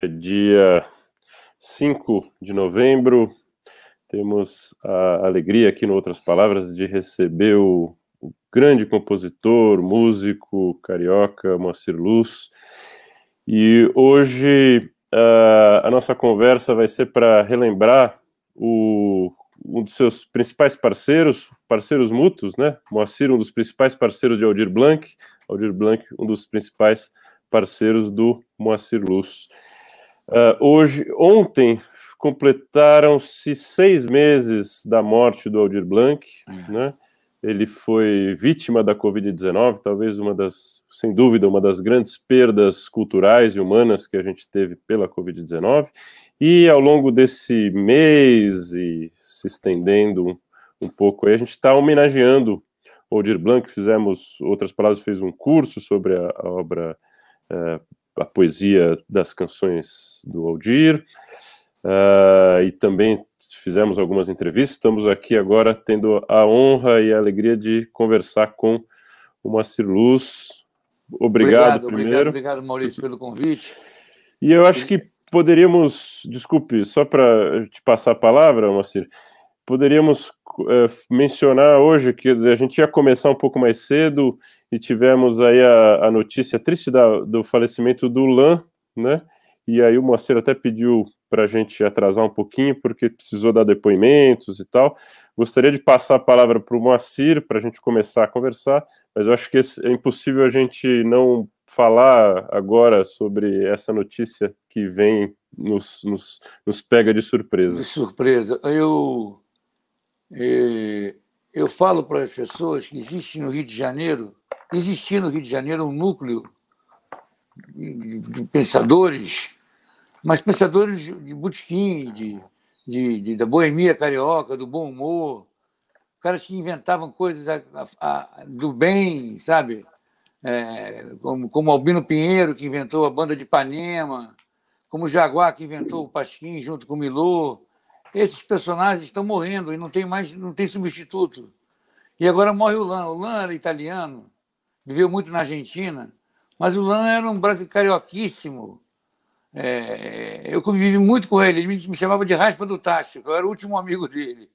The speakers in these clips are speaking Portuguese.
É dia 5 de novembro. Temos a alegria aqui, em outras palavras, de receber o, o, grande compositor, músico carioca Moacir Luz. E hoje uh, a nossa conversa vai ser para relembrar o, um dos seus principais parceiros, parceiros mútuos, né? Moacir, um dos principais parceiros de Aldir Blanc, Aldir Blanc, um dos principais parceiros do Moacir Luz. Uh, hoje, ontem, completaram-se seis meses da morte do Aldir Blanc, é. né? Ele foi vítima da Covid-19, talvez uma das, sem dúvida, uma das grandes perdas culturais e humanas que a gente teve pela Covid-19. E ao longo desse mês e se estendendo um, pouco, aí, a gente está homenageando Aldir Blanc. Fizemos outras palavras, fez um curso sobre a, a obra uh, a poesia das canções do Aldir. Uh, e também fizemos algumas entrevistas. Estamos aqui agora tendo a honra e a alegria de conversar com o Moacir Luz. Obrigado, obrigado primeiro. Obrigado, obrigado, Maurício, pelo convite. E eu acho que poderíamos, desculpe, só para te passar a palavra, Moacir, poderíamos eh, mencionar hoje que a gente ia começar um pouco mais cedo e tivemos aí a, a notícia triste da, do falecimento do Lan, né? E aí o Moacir até pediu para a gente atrasar um pouquinho, porque precisou dar depoimentos e tal. Gostaria de passar a palavra para o Moacir, para a gente começar a conversar, mas eu acho que é impossível a gente não falar agora sobre essa notícia que vem, nos, nos, nos pega de surpresa. De surpresa. Eu é, eu falo para as pessoas que existe no Rio de Janeiro, existia no Rio de Janeiro é um núcleo de pensadores, mas pensadores de butiquim, de, de, de, da boemia carioca, do bom humor, caras que inventavam coisas a, a, a, do bem, sabe? É, como, como Albino Pinheiro, que inventou a banda de Ipanema, como Jaguar, que inventou o Pasquim junto com o Milô, esses personagens estão morrendo e não tem mais, não tem substituto. E agora morre o Lan. O Lan era italiano, viveu muito na Argentina, mas o Lan era um brasileiro carioquíssimo. É, eu convivi muito com ele, ele me, chamava de raspa do tacho. eu era o último amigo dele.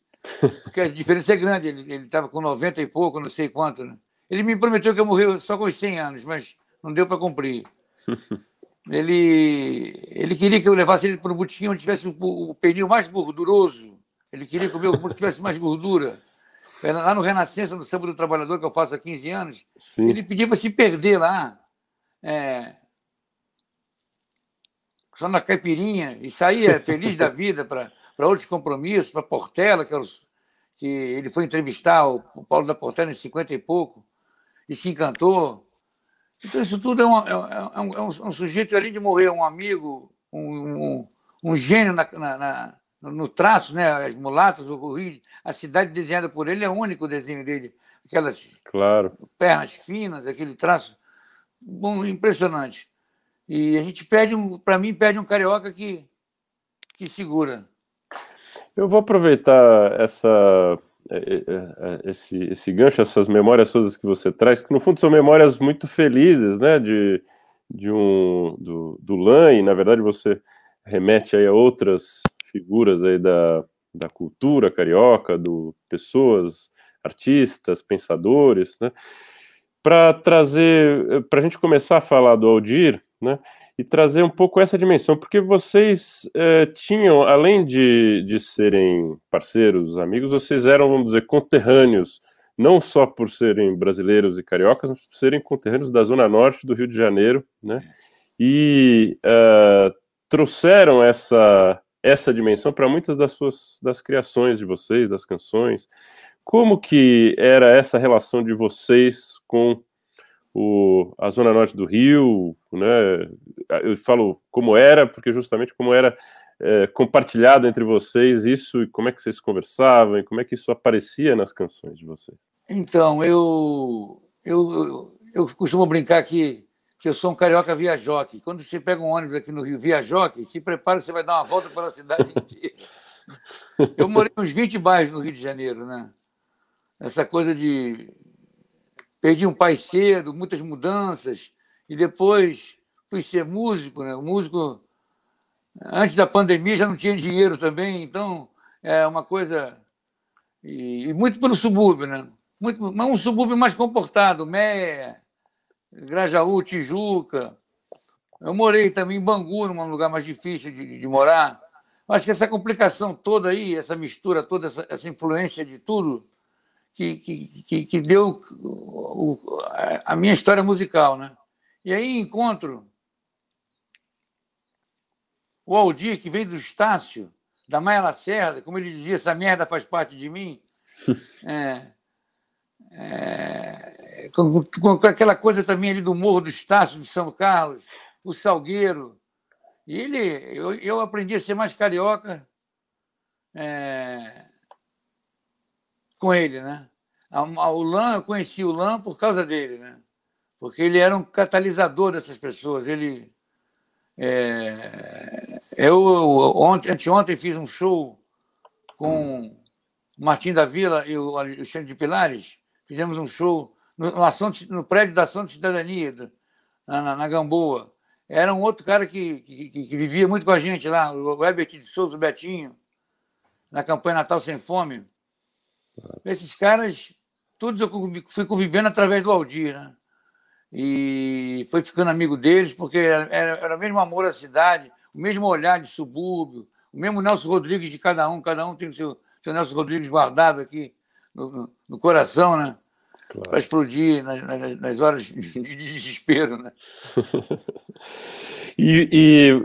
Porque a diferença é grande, ele estava com 90 e pouco, não sei quanto. Né? Ele me prometeu que eu morria só com os 100 anos, mas não deu para cumprir ele, ele queria que eu levasse ele para um botiquinho onde tivesse o, o, pernil mais gorduroso. Ele queria que o meu tivesse mais gordura. Lá no Renascença, no Samba do Trabalhador, que eu faço há 15 anos, Sim. ele pediu para se perder lá. É, só na caipirinha, e saía feliz da vida para outros compromissos, para Portela, que, os, que, ele foi entrevistar o, o Paulo da Portela em 50 e pouco, e se encantou. Então, isso tudo é, uma, é, é, é, é, um, é, um, sujeito, além de morrer, um amigo, um, um, um gênio na, na, na, no traço, né? as mulatas, o Rio, a cidade desenhada por ele é o único desenho dele. Aquelas claro. pernas finas, aquele traço bom, impressionante. E a gente perde, um, para mim, perde um carioca que, que segura. Eu vou aproveitar essa é, é, é, esse, esse gancho, essas memórias todas que você traz, que no fundo são memórias muito felizes, né? De, de um do, do Lan, e na verdade você remete aí a outras figuras aí da, da cultura carioca, do pessoas, artistas, pensadores, né? Para trazer, para a gente começar a falar do Aldir, né? e trazer um pouco essa dimensão, porque vocês eh, tinham, além de, de serem parceiros, amigos, vocês eram, vamos dizer, conterrâneos, não só por serem brasileiros e cariocas, mas por serem conterrâneos da Zona Norte do Rio de Janeiro, né? E uh, trouxeram essa, essa dimensão para muitas das suas das criações de vocês, das canções. Como que era essa relação de vocês com o, a zona norte do Rio, né? Eu falo como era, porque justamente como era é, compartilhado entre vocês isso e como é que vocês conversavam e como é que isso aparecia nas canções de vocês. Então, eu eu, eu costumo brincar que, que eu sou um carioca viajoque. Quando você pega um ônibus aqui no Rio viajoque, se prepara, você vai dar uma volta pela cidade inteira. Eu morei uns 20 bairros no Rio de Janeiro, né? Essa coisa de perdi um pai cedo, muitas mudanças, e depois fui ser músico, né? músico, antes da pandemia, já não tinha dinheiro também, então é uma coisa. E, e muito pelo subúrbio, né? Muito, mas um subúrbio mais comportado, Meia, Grajaú, Tijuca. Eu morei também em Bangu, num lugar mais difícil de, de morar. Acho que essa complicação toda aí, essa mistura toda, essa, essa influência de tudo, que, que, que deu o, a minha história musical, né? E aí encontro o Aldir, que veio do Estácio, da Maia Lacerda, como ele dizia, essa merda faz parte de mim. É, é, com, com, aquela coisa também ali do Morro do Estácio, de São Carlos, o Salgueiro. E ele, eu, eu aprendi a ser mais carioca. É, com ele, né? O Lan, eu conheci o Lan por causa dele, né? Porque ele era um catalisador dessas pessoas. Ele, é... eu ontem, anteontem fiz um show com o Martim da Vila e o Alexandre de Pilares. Fizemos um show no, no, ação, no prédio da Ação de Cidadania, na, na Gamboa. Era um outro cara que, que, que, vivia muito com a gente lá, o Herbert de Souza, o Betinho, na campanha Natal Sem Fome. Esses caras, todos eu fui convivendo através do Aldir, né? E foi ficando amigo deles, porque era, era o mesmo amor à cidade, o mesmo olhar de subúrbio, o mesmo Nelson Rodrigues de cada um, cada um tem o seu, seu Nelson Rodrigues guardado aqui no, no, coração, né? Claro. Para explodir nas, nas, nas, horas de desespero, né? e,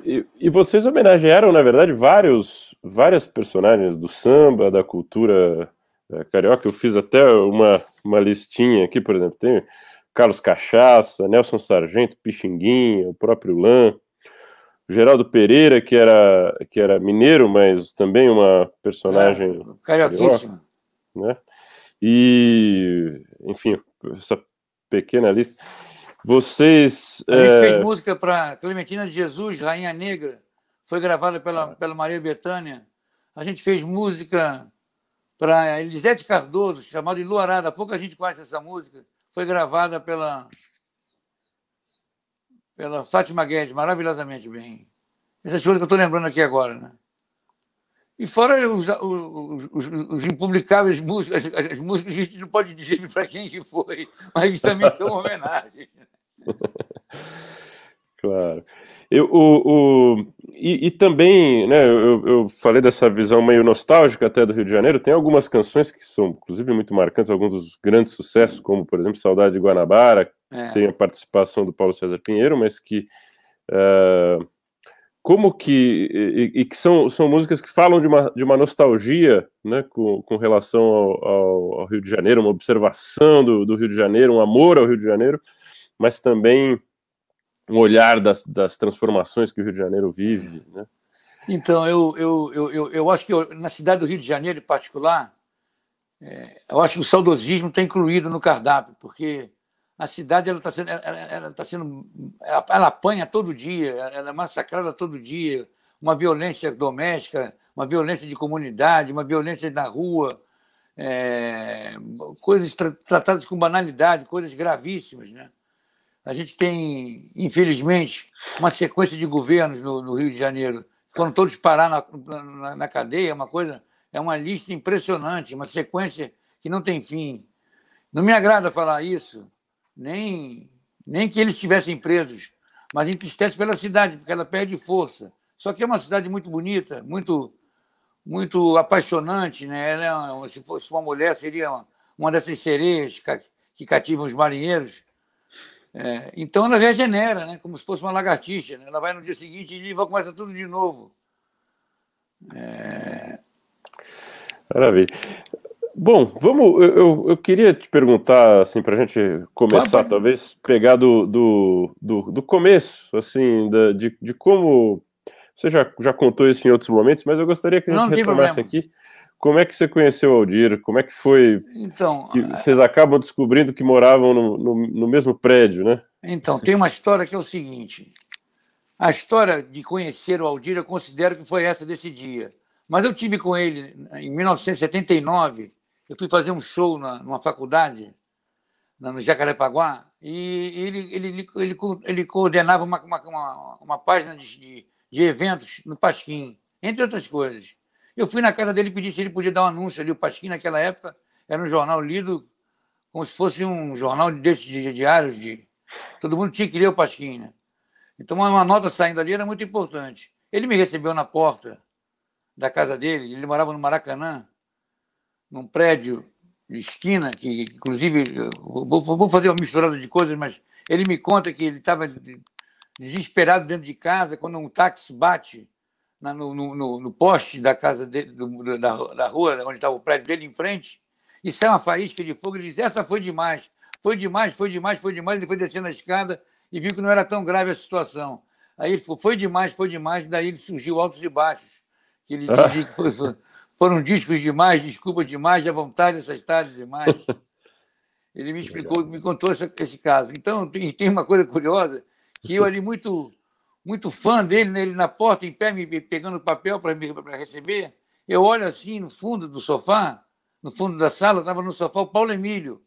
e, e, vocês homenagearam, na verdade, vários, várias personagens do samba, da cultura é, carioca. Eu fiz até uma, uma listinha aqui, por exemplo, tem Carlos Cachaça, Nelson Sargento, Pixinguinha, o próprio Lan, Geraldo Pereira, que era, que era mineiro, mas também uma personagem. É, carioquíssima. Né? E, enfim, essa pequena lista. Vocês. A gente é... fez música para Clementina de Jesus, Rainha Negra, foi gravada pela, ah. pela Maria Bethânia. A gente fez música para Elisete Cardoso, chamado Enluarada. Pouca gente conhece essa música. Foi gravada pela, pela Fátima Guedes, maravilhosamente bem. Essas coisas que eu estou lembrando aqui agora, né? E fora os, os, os, os impublicáveis músicas, as, as, músicas que a gente não pode dizer para quem que foi, mas também são homenagens. Né? Claro. Eu, o, o, e, e também, né, eu, eu, falei dessa visão meio nostálgica até do Rio de Janeiro, tem algumas canções que são, inclusive, muito marcantes, alguns dos grandes sucessos, como, por exemplo, Saudade de Guanabara, é. tem a participação do Paulo César Pinheiro, mas que... Uh, como que... E, e, que são, são músicas que falam de uma, de uma nostalgia né, com, com relação ao, ao, ao Rio de Janeiro, uma observação do, do Rio de Janeiro, um amor ao Rio de Janeiro, mas também um olhar das, das transformações que o Rio de Janeiro vive, né? Então, eu, eu, eu, eu, eu acho que eu, na cidade do Rio de Janeiro, em particular, é, eu acho que o saudosismo está incluído no cardápio, porque a cidade ela está sendo, ela, ela tá sendo ela, ela, apanha todo dia, ela é massacrada todo dia, uma violência doméstica, uma violência de comunidade, uma violência na rua, é, coisas tra tratadas com banalidade, coisas gravíssimas, né? A gente tem, infelizmente, uma sequência de governos no, no Rio de Janeiro. Foram todos parar na, na, na cadeia, uma coisa. É uma lista impressionante, uma sequência que não tem fim. Não me agrada falar isso, nem, nem que eles estivessem presos, mas entristece pela cidade, porque ela perde força. Só que é uma cidade muito bonita, muito muito apaixonante, né? Ela é uma, se fosse uma mulher, seria uma, uma dessas sereias que cativam os marinheiros. É, então ela regenera, né? como se fosse uma lagartixa. Né? Ela vai no dia seguinte e começa tudo de novo. É... Maravilha. Bom, vamos. Eu, eu queria te perguntar, assim, para a gente começar, claro. talvez, pegar do, do, do, do começo, assim, da, de, de como. Você já, já contou isso em outros momentos, mas eu gostaria que a gente não, retomasse aqui. Como é que você conheceu o Aldir? Como é que foi? Então, que ah, vocês acabam descobrindo que moravam no, no, no, mesmo prédio, né? Então, tem uma história que é o seguinte: a história de conhecer o Aldir, eu considero que foi essa desse dia. Mas eu tive com ele eh, em 1979. Eu fui fazer um show na, numa faculdade, na, no Jacarepaguá, e ele, ele, ele, ele, ele coordenava uma, uma, uma, uma página de, de eventos no Pasquim, entre outras coisas. Eu fui na casa dele pedir se ele podia dar um anúncio ali. O Pasquim, naquela época, era um jornal lido como se fosse um jornal desses de diários. De... Todo mundo tinha que ler o Pasquim, né? Então, uma nota saindo ali era muito importante. Ele me recebeu na porta da casa dele. Ele morava no Maracanã, num prédio de esquina, que inclusive vou fazer uma misturada de coisas, mas ele me conta que ele estava desesperado dentro de casa quando um táxi bate na, no, no, no, poste da casa dele, do, da, da rua onde estava o prédio dele em frente, e saiu uma faísca de fogo. Ele disse, Essa foi demais, foi demais, foi demais, foi demais. Ele foi descendo a escada e viu que não era tão grave a situação. Aí ele falou, foi demais, foi demais. Daí ele surgiu altos e baixos. Que ele ah. dizia que foi, foram discos demais, desculpa demais, à vontade essas tardes demais. Ele me explicou, me contou esse caso. Então, tem, tem uma coisa curiosa, que eu ali muito muito fã dele, né? ele na porta, em pé, me pegando papel para receber. Eu olho assim no fundo do sofá, no fundo da sala, estava no sofá o Paulo Emílio,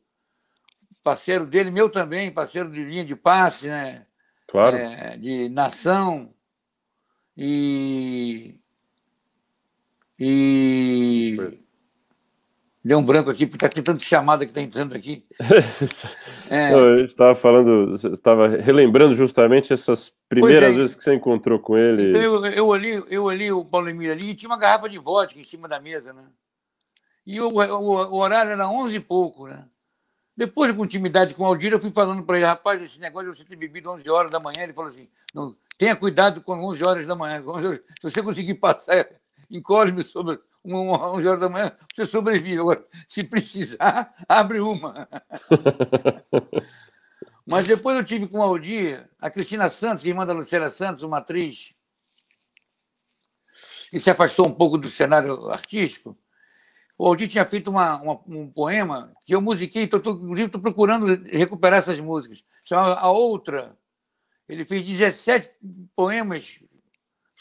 parceiro dele, meu também, parceiro de linha de passe, né? Claro. É, de nação. E. E. Foi. Deu um branco aqui, porque tem tá tanto chamado que está entrando aqui. É... Não, eu estava falando, estava relembrando justamente essas primeiras é. vezes que você encontrou com ele. Então eu, eu, olhei, eu olhei o Paulo Emílio ali e tinha uma garrafa de vodka em cima da mesa, né? E o, o, o horário era onze e pouco, né? Depois, com intimidade com o Aldir, eu fui falando para ele, rapaz, esse negócio de você ter bebido 11 horas da manhã, ele falou assim, não, tenha cuidado com 11 horas da manhã, se você conseguir passar, encolhe-me sobre um, às da manhã, você sobrevive. Agora, se precisar, abre uma. Mas depois eu tive com o Aldir, a Cristina Santos, irmã da Lucélia Santos, uma atriz, que se afastou um pouco do cenário artístico. O Aldir tinha feito uma, uma, um poema que eu musiquei, então inclusive estou procurando recuperar essas músicas. Chamava A Outra. Ele fez 17 poemas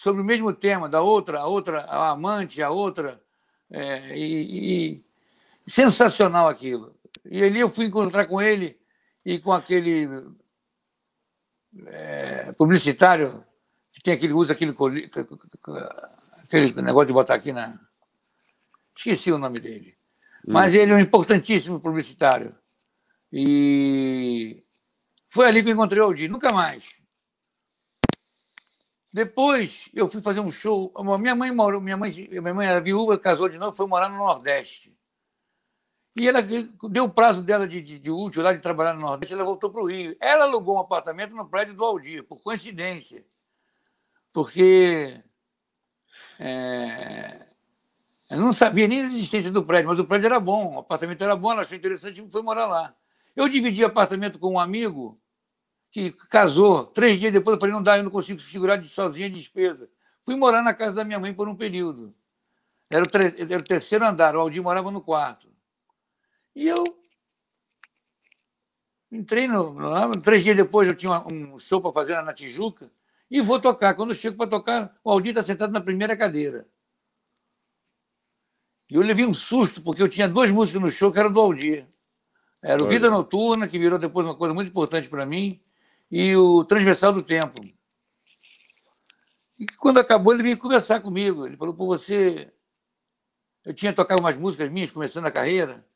sobre o mesmo tema da outra, a outra, a amante, a outra. É, e, e, sensacional aquilo. E ali eu fui encontrar com ele e com aquele é, publicitário que tem aquele usa aquele aquele negócio de botar aqui na esqueci o nome dele. Hum. Mas ele é um importantíssimo publicitário. E foi ali que eu encontrei o Aldir, nunca mais. Depois eu fui fazer um show. Minha mãe morou, minha mãe, minha mãe era viúva, casou de novo, foi morar no Nordeste. E ela deu o prazo dela de, de, de útil lá de trabalhar no Nordeste, ela voltou para o Rio. Ela alugou um apartamento no prédio do Aldir, por coincidência. Porque é, eu não sabia nem da existência do prédio, mas o prédio era bom, o apartamento era bom, ela achou interessante e foi morar lá. Eu dividi apartamento com um amigo que casou. Três dias depois eu falei, não dá, eu não consigo segurar de sozinha a despesa. Fui morar na casa da minha mãe por um período. Era o, era o terceiro andar, o Aldir morava no quarto. E eu entrei no, no, Três dias depois eu tinha um show para fazer na Tijuca e vou tocar. Quando eu chego para tocar, o Aldir está sentado na primeira cadeira. E eu levei um susto, porque eu tinha duas músicas no show que eram do Aldir. Era o Vida Noturna, que virou depois uma coisa muito importante para mim, e o Transversal do Tempo. E quando acabou, ele veio conversar comigo. Ele falou: pô, você. Eu tinha tocado umas músicas minhas começando a carreira.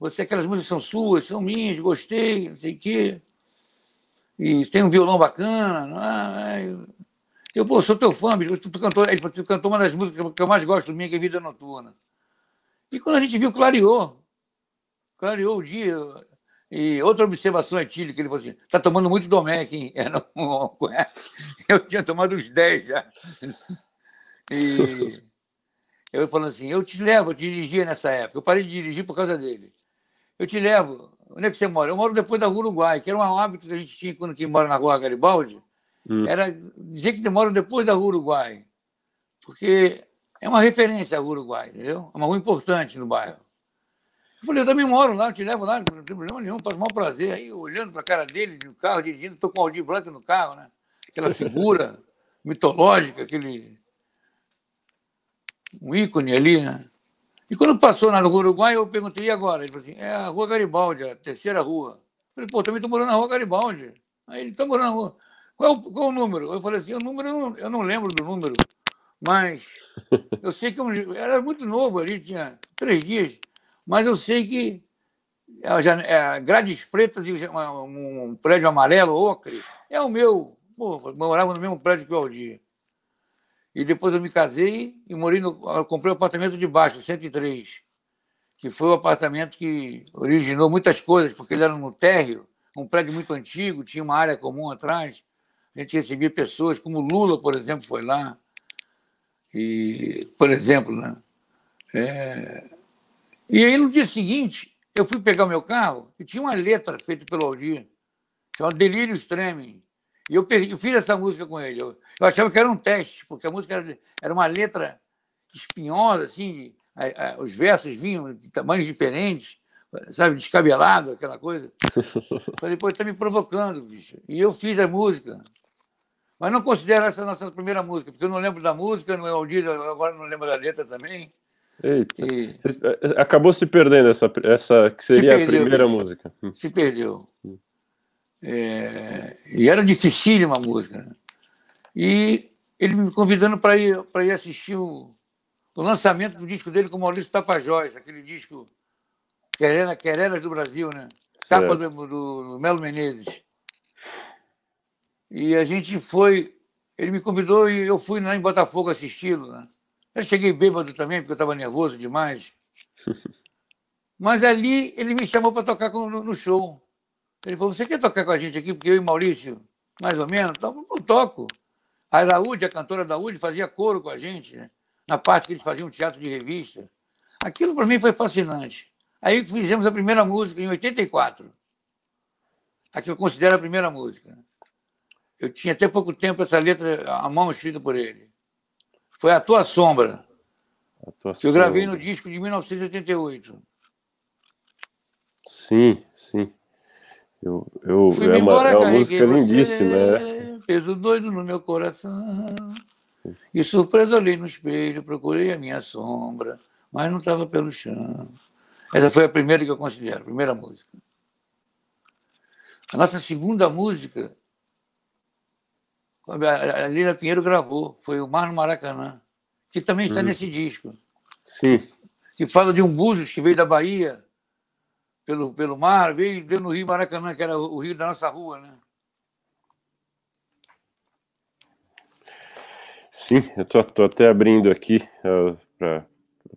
Você, aquelas músicas são suas, são minhas, gostei, não sei o quê. E tem um violão bacana. Ah, eu... eu, pô, sou teu fã, bicho. Tu, tu, cantou, ele, tu cantou uma das músicas que eu mais gosto minha, que é Vida Noturna. E quando a gente viu, clareou. Clareou o dia. E outra observação é que ele falou assim: está tomando muito Domec, hein? É. Eu tinha tomado uns 10 já. E eu falando assim: eu te levo, eu dirigia nessa época. Eu parei de dirigir por causa dele. Eu te levo. Onde é que você mora? Eu moro depois da Rua Uruguai, que era um hábito que a gente tinha quando que mora na Rua Garibaldi, hum. era dizer que demora depois da Rua Uruguai. Porque é uma referência a Uruguai, entendeu? É uma rua importante no bairro. Eu falei, eu também moro lá, eu te levo lá, não tem problema nenhum, faz o maior prazer. Aí, olhando para a cara dele, no carro, dirigindo, estou com o Aldir Blanc no carro, né? Aquela figura mitológica, aquele. um ícone ali, né? E quando passou na rua Uruguai, eu perguntei, e agora? Ele falou assim, é a Rua Garibaldi, a terceira rua. Eu falei, pô, também estou morando na Rua Garibaldi. Aí ele, está morando na rua. Qual é o, qual é o número? Eu falei assim, o número, eu não, eu não lembro do número, mas eu sei que era muito novo ali, tinha três dias. Mas eu sei que é, grades pretas e um, prédio amarelo, ocre, é o meu. Pô, eu morava no mesmo prédio que o Aldir. E depois eu me casei e morei no, comprei o um apartamento de baixo, 103, que foi o apartamento que originou muitas coisas, porque ele era no térreo, um prédio muito antigo, tinha uma área comum atrás. A gente recebia pessoas, como Lula, por exemplo, foi lá. E, por exemplo, né? É, e aí, no dia seguinte, eu fui pegar meu carro e tinha uma letra feita pelo Aldir, chamada Delírio Tremem. E eu, perdi, eu, fiz essa música com ele. Eu, eu, achava que era um teste, porque a música era, era uma letra espinhosa, assim, a, a, os versos vinham de tamanhos diferentes, sabe, descabelado, aquela coisa. Falei, pô, está me provocando, bicho. E eu fiz a música. Mas não considero essa nossa primeira música, porque eu não lembro da música, não é Aldir, agora não lembro da letra também. Eita. E... É, é, acabou se perdendo essa, essa que seria se perdeu, a primeira música. Hum. Se perdeu. É... E era dificílima a música. Né? E ele me convidando para ir, para ir assistir o, o lançamento do disco dele com o Maurício Tapajós, aquele disco Querena, Querenas do Brasil, né? Certo. Capa do, do, do Melo Menezes. E a gente foi. Ele me convidou e eu fui lá em Botafogo assisti-lo, né? Eu cheguei bêbado também, porque eu estava nervoso demais. Mas ali ele me chamou para tocar no, no, show. Ele falou: Você quer tocar com a gente aqui? Porque eu e Maurício, mais ou menos, então, não toco. A Araúde, a cantora da fazia coro com a gente, né? na parte que eles faziam teatro de revista. Aquilo para mim foi fascinante. Aí fizemos a primeira música em 84. A que eu considero a primeira música. Eu tinha até pouco tempo essa letra à mão escrita por ele. Foi A Tua Sombra. A tua que sombra. eu gravei no disco de 1988. Sim, sim. Eu, eu, Fui é, embora, uma, é uma música lindíssima. né? Peso doido no meu coração. E surpreso olhei no espelho, procurei a minha sombra, mas não estava pelo chão. Essa foi a primeira que eu considero, a primeira música. A nossa segunda música a Lila Pinheiro gravou, foi o Mar no Maracanã, que também está hum. nesse disco. Sim. Que fala de um Búzios que veio da Bahia, pelo, pelo mar, veio, veio no Rio Maracanã, que era o rio da nossa rua, né? Sim, eu estou até abrindo aqui uh, ah, para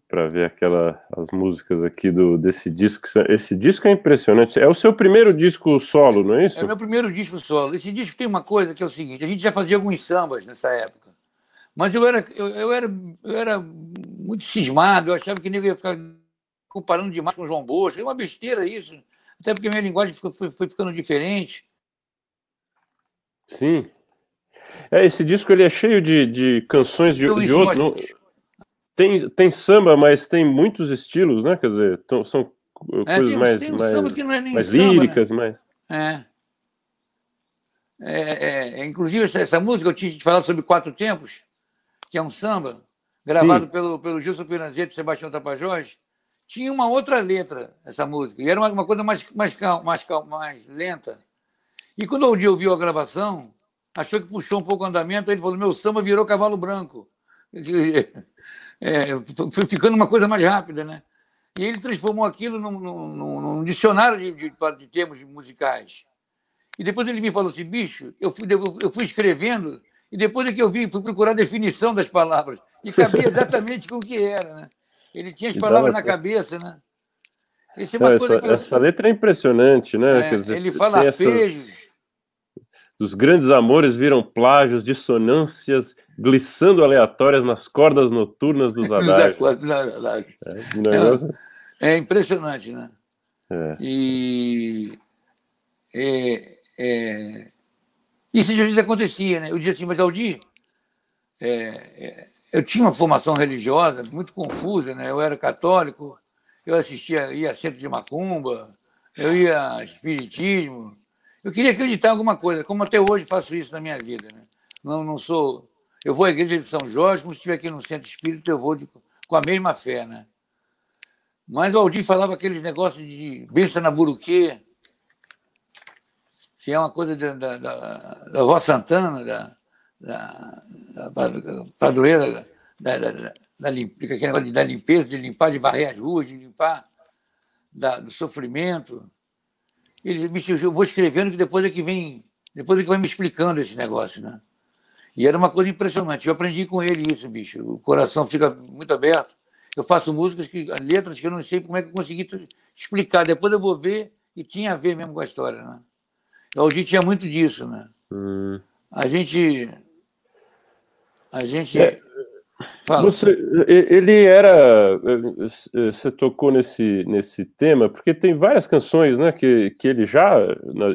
para ver aquela as músicas aqui do desse disco. É, esse disco é impressionante. É o seu primeiro disco solo, não é isso? É meu primeiro disco solo. Esse disco tem uma coisa que é o seguinte: a gente já fazia alguns sambas nessa época, mas eu era eu, eu era eu era muito cismado. Eu achava que ninguém ia ficar comparando demais com o João Bosco. É uma besteira isso. Até porque minha linguagem foi, foi, foi ficando diferente. Sim, é, esse disco ele é cheio de, de canções de, então, de outros tem, tem samba, mas tem muitos estilos, né? Quer dizer, tão, são é, coisas tem, mais, tem um é né? mais, é mais samba, líricas, né? mais. É. É, é. inclusive, essa, essa, música eu tinha te falado sobre Quatro Tempos, que é um samba, gravado pelo, pelo Gilson Piranzetti e Sebastião Tapajós. Tinha uma outra letra, essa música, e era uma, uma coisa mais, mais, calma, mais, calma, mais lenta. E quando o Aldir ouviu a gravação, achou que puxou um pouco o andamento, ele falou: Meu samba virou cavalo branco. é, foi ficando uma coisa mais rápida, né? E ele transformou aquilo num, num, num dicionário de, de, de, termos musicais. E depois ele me falou assim, bicho, eu fui, eu fui escrevendo e depois é que eu vi, fui procurar a definição das palavras. E cabia exatamente com o que era, né? Ele tinha as então, palavras na cabeça, né? É essa, eu... essa, letra é impressionante, né? É, dizer, ele fala arpejos. Essas... Os grandes amores viram plágios, dissonâncias glissando aleatórias nas cordas noturnas dos adagios. É, é, é, impressionante, né? É. E é, é, isso às vezes acontecia, né? Eu dizia assim, mas ao é, é, eu tinha uma formação religiosa muito confusa, né? Eu era católico, eu assistia, ia a centro de macumba, eu ia a espiritismo. Eu queria acreditar em alguma coisa, como até hoje faço isso na minha vida, né? Não, não sou eu vou à igreja de São Jorge, como se estiver aqui no centro espírita, eu vou de, com a mesma fé, né? Mas o Aldir falava aqueles negócios de besta na buruquê, que é uma coisa da, da, da, da Vó Santana, da, da, da padroeira, da, da, da, da, aquele negócio de, da limpeza, de limpar, de varrer as ruas, de limpar da, do sofrimento. Ele me eu vou escrevendo que depois é que vem, depois é que vai me explicando esse negócio, né? E era uma coisa impressionante. Eu aprendi com ele isso, bicho. O coração fica muito aberto. Eu faço músicas, que, letras que eu não sei como é que eu consegui explicar. Depois eu vou ver e tinha a ver mesmo com a história, né? A gente tinha muito disso, né? Hum. A gente... A gente... É. Você, ele era. Eh, eh, você tocou nesse, nesse tema, porque tem várias canções né, que, que ele já,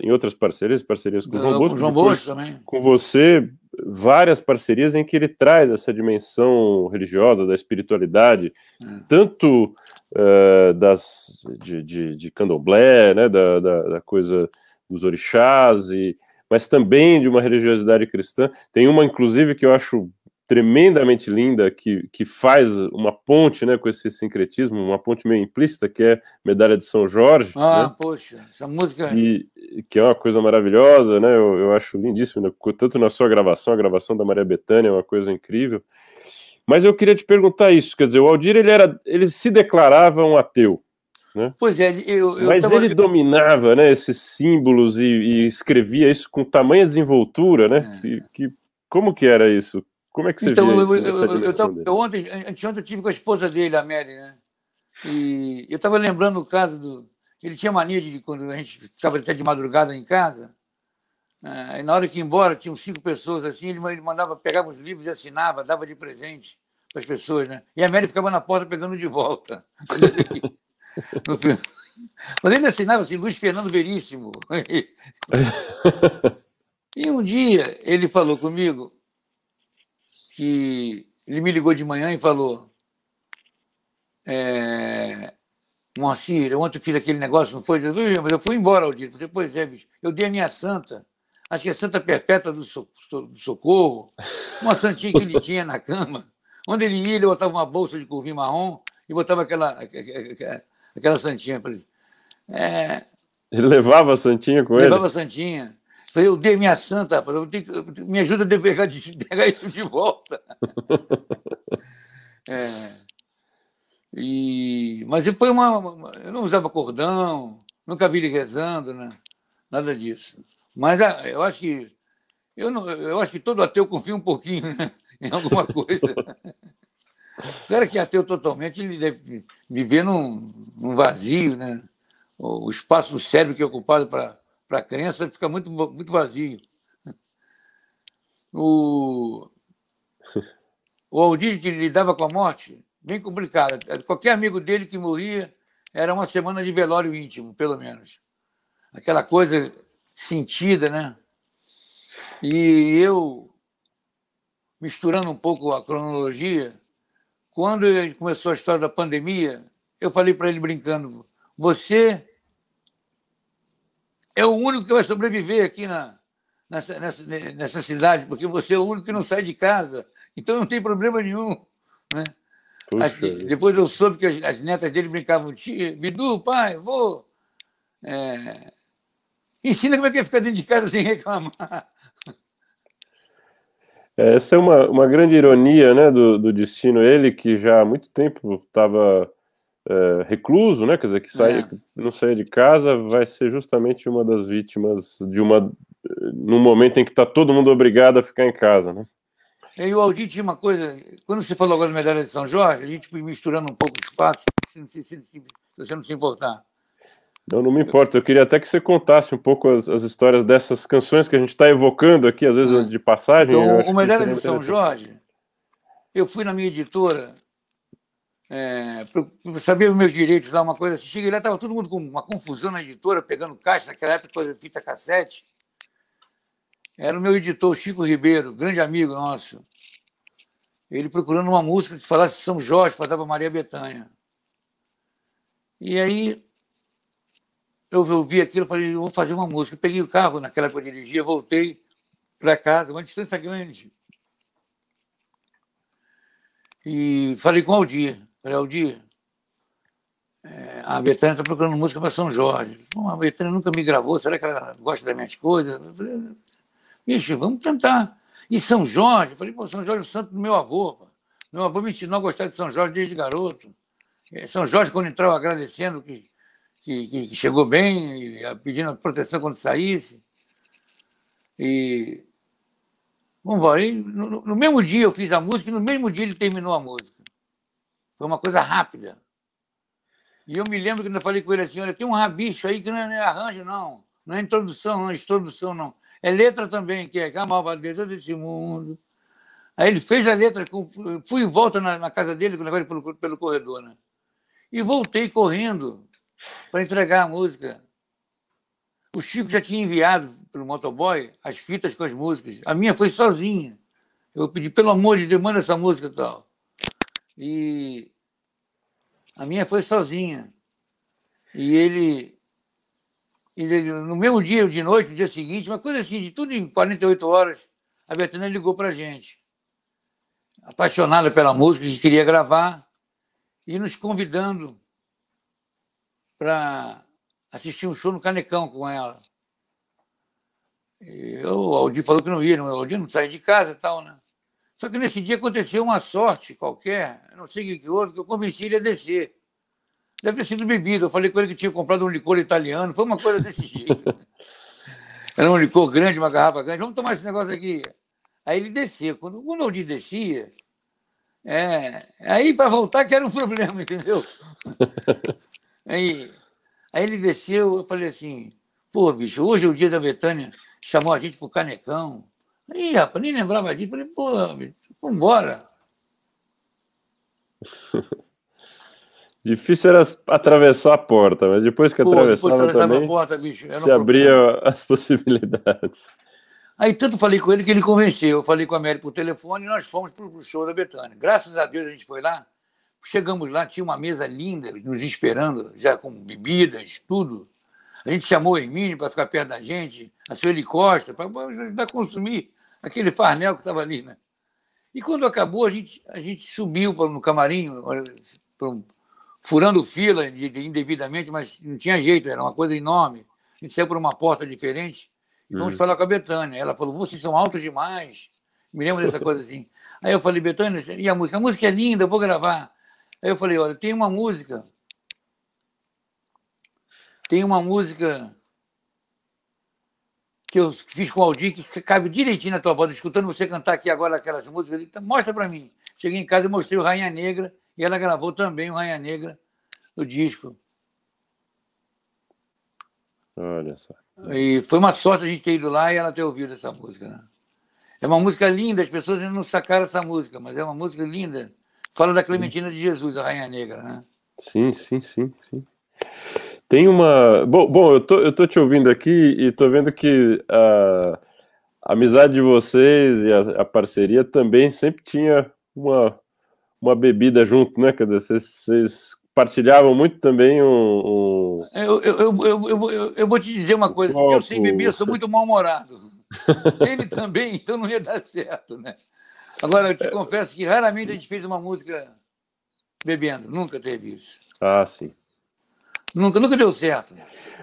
em outras parcerias, parcerias com o João Bosco. Com João Bosco também. Com você, várias parcerias em que ele traz essa dimensão religiosa, da espiritualidade, é. tanto uh, das, de, de, de, candomblé, né, da, da, da, coisa dos orixás, e, mas também de uma religiosidade cristã. Tem uma, inclusive, que eu acho tremendamente linda que, que faz uma ponte né, com esse sincretismo, uma ponte meio implícita, que é Medalha de São Jorge. Ah, né? poxa, essa música. É e, que é uma coisa maravilhosa, né? Eu, eu acho lindíssimo, né? tanto na sua gravação, a gravação da Maria Bethânia é uma coisa incrível. Mas eu queria te perguntar isso, quer dizer, o Aldir ele era, ele se declarava um ateu, né? Pois é, eu, eu mas tava... ele dominava, né, esses símbolos e, e escrevia isso com tamanha desenvoltura, né? É. Que, que, como que era isso? Como é que você então, vê eu, eu, eu, eu ontem, anteontem eu tive com a esposa dele, a Mary, né? E eu estava lembrando o caso do. Ele tinha mania de quando a gente ficava até de madrugada em casa. Uh, né? e na hora que ia embora, tinham cinco pessoas assim, ele mandava, pegava os livros e assinava, dava de presente para as pessoas, né? E a Mary ficava na porta pegando de volta. Mas ele assinava assim, Luiz Fernando Veríssimo. e um dia ele falou comigo, que ele me ligou de manhã e falou: é, Moacir, ontem eu fiz aquele negócio, não foi? Jesus, mas eu fui embora, Aldir. Falei, pois é, bicho, eu dei a minha santa, acho que é Santa Perpétua do, so, do Socorro, uma santinha que ele tinha na cama. Onde ele ia, ele botava uma bolsa de curvinho marrom e botava aquela, aquela, aquela santinha para ele. É, ele levava a santinha com levava ele? Levava a santinha. Falei, eu dei minha santa, rapaz, eu tenho me ajuda a pegar, de, pegar isso de volta. é, e, mas foi uma, uma, Eu não usava cordão, nunca vi ele rezando, né? nada disso. Mas a, ah, eu acho que. Eu, não, eu acho que todo ateu confia um pouquinho né? em alguma coisa. O cara que é ateu totalmente, ele deve viver num, num vazio, né? O espaço do cérebro que é ocupado para para a crença, fica muito, muito vazio. O, o Aldir que lidava com a morte, bem complicado. Qualquer amigo dele que morria era uma semana de velório íntimo, pelo menos. Aquela coisa sentida, né? E eu, misturando um pouco a cronologia, quando começou a história da pandemia, eu falei para ele brincando: você é o único que vai sobreviver aqui na, nessa, nessa, nessa cidade, porque você é o único que não sai de casa. Então não tem problema nenhum. Né? As, depois eu soube que as, as netas dele brincavam, tia, Bidu, pai, vou. É, ensina como é que é ficar dentro de casa sem reclamar. É, essa é uma, uma grande ironia né, do, do destino. Ele, que já há muito tempo estava é, recluso, né? Quer dizer, que sai, é. não saia de casa, vai ser justamente uma das vítimas de uma. num momento em que está todo mundo obrigado a ficar em casa, né? E o Aldir tinha uma coisa, quando você falou agora da medalha de São Jorge, a gente foi misturando um pouco os fatos, se, se, se, se você não se importar. Não, não me importa. Eu queria até que você contasse um pouco as, as histórias dessas canções que a gente está evocando aqui, às vezes ah. de passagem. Então, o Medalha é de São Jorge, eu fui na minha editora é, saber os meus direitos lá, uma coisa assim. Cheguei lá, estava todo mundo com uma confusão na editora, pegando caixa, naquela época coisa fita cassete. Era o meu editor, Chico Ribeiro, grande amigo nosso. Ele procurando uma música que falasse São Jorge para dar para Maria Bethânia. E aí eu ouvi aquilo, falei, vou fazer uma música. Eu peguei o carro naquela época eu dirigia, voltei para casa, uma distância grande. E falei com o Aldir. Claudir, é, a Betânia está procurando música para São Jorge. Bom, a Betânia nunca me gravou, será que ela gosta das minhas coisas? Bicho, vamos tentar. E São Jorge, eu falei, pô, São Jorge é o santo do meu avô. Pô. Meu avô me ensinou a gostar de São Jorge desde garoto. É, São Jorge, quando entrou agradecendo que, que, que chegou bem, pedindo proteção quando saísse. E Vamos embora. No, no, mesmo dia eu fiz a música e no mesmo dia ele terminou a música. Foi uma coisa rápida. E eu me lembro que eu falei com ele assim: olha, tem um rabicho aí que é, não é arranjo, não. Não é introdução, não é introdução, não. É letra também, que é a malvadeza desse mundo. Aí ele fez a letra, fui em volta na, na casa dele, com o pelo, pelo corredor, né? E voltei correndo para entregar a música. O Chico já tinha enviado pelo motoboy as fitas com as músicas. A minha foi sozinha. Eu pedi, pelo amor de Deus, manda essa música e tal. E a minha foi sozinha. E ele, ele no mesmo dia, de noite, no dia seguinte, uma coisa assim, de tudo em 48 horas, a Betânia ligou para a gente. Apaixonada pela música, a gente queria gravar, e nos convidando para assistir um show no Canecão com ela. E eu, o Aldir falou que não ia, não, o Aldir não saía de casa e tal, né? Só que nesse dia aconteceu uma sorte qualquer, não sei o que houve, que eu convenci ele a descer. Deve ter sido bebida. Eu falei com ele que tinha comprado um licor italiano, foi uma coisa desse jeito. Né? Era um licor grande, uma garrafa grande. Vamos tomar esse negócio aqui. Aí ele descia. Quando, o Aldir descia, é, aí para voltar que era um problema, entendeu? Aí, aí ele desceu, eu falei assim, pô, bicho, hoje é o dia da Betânia, chamou a gente pro Canecão. Ih, rapaz, nem lembrava disso. Falei, pô, vambora. Difícil era atravessar a porta, mas depois que pô, atravessava, depois também, porta, bicho, se abria as possibilidades. Aí tanto falei com ele que ele convenceu. Eu falei com a Mary por telefone e nós fomos para o show da Betânia. Graças a Deus a gente foi lá. Chegamos lá, tinha uma mesa linda nos esperando, já com bebidas, tudo. A gente chamou o Hermínio para ficar perto da gente, a Sueli Costa, para ajudar a consumir aquele farnel que estava ali, né? E quando acabou, a gente, a gente subiu para no camarim, furando fila indevidamente, mas não tinha jeito, era uma coisa enorme. A gente saiu por uma porta diferente e fomos uhum. falar com a Betânia. Ela falou: vocês são altos demais. Me lembro dessa coisa assim. Aí eu falei: Betânia, e a música? A música é linda, eu vou gravar. Aí eu falei: olha, tem uma música. Tem uma música que eu fiz com o Aldir, que cabe direitinho na tua voz, escutando você cantar aqui agora aquelas músicas. Então, mostra para mim. Cheguei em casa e mostrei o Rainha Negra, e ela gravou também o Rainha Negra no disco. Olha só. E foi uma sorte a gente ter ido lá e ela ter ouvido essa música. Né? É uma música linda, as pessoas ainda não sacaram essa música, mas é uma música linda. Fala da Clementina sim. de Jesus, a Rainha Negra, né? Sim, sim, sim, sim. Tem uma. Bom, bom eu, tô, eu tô te ouvindo aqui e tô vendo que a, a amizade de vocês e a, a, parceria também sempre tinha uma, uma bebida junto, né? Quer dizer, vocês, vocês partilhavam muito também um. um... Eu, eu, eu, eu, eu, eu, vou te dizer uma coisa: eu sem bebida sou muito mal-humorado. Ele também, então não ia dar certo, né? Agora, eu te é. confesso que raramente a gente fez uma música bebendo, nunca teve isso. Ah, sim. Nunca, nunca deu certo.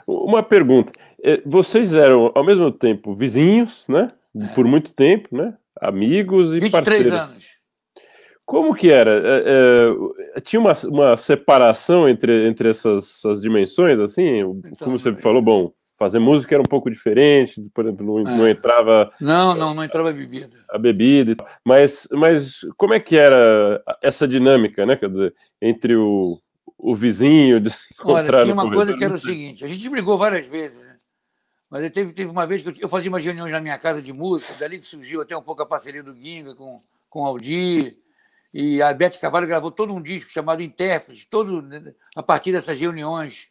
Uma pergunta. É, vocês eram, ao mesmo tempo, vizinhos, né? Por é. muito tempo, né? Amigos e 23 parceiros. anos. Como que era? É, é, tinha uma, uma separação entre, entre essas, essas dimensões, assim? Então, como você falou, bom, fazer música era um pouco diferente, por exemplo, não, é. não entrava... Não, não, não entrava a bebida. A bebida, mas, mas como é que era essa dinâmica, né? Quer dizer, entre o o vizinho de se encontrar Olha, tinha uma coisa que era o seguinte, a gente brigou várias vezes, né? Mas teve, teve uma vez que eu, eu, fazia umas reuniões na minha casa de música, dali que surgiu até um pouco a parceria do Ginga com, com o Aldir, e a Beth Cavalho gravou todo um disco chamado Intérprete, todo a partir dessas reuniões.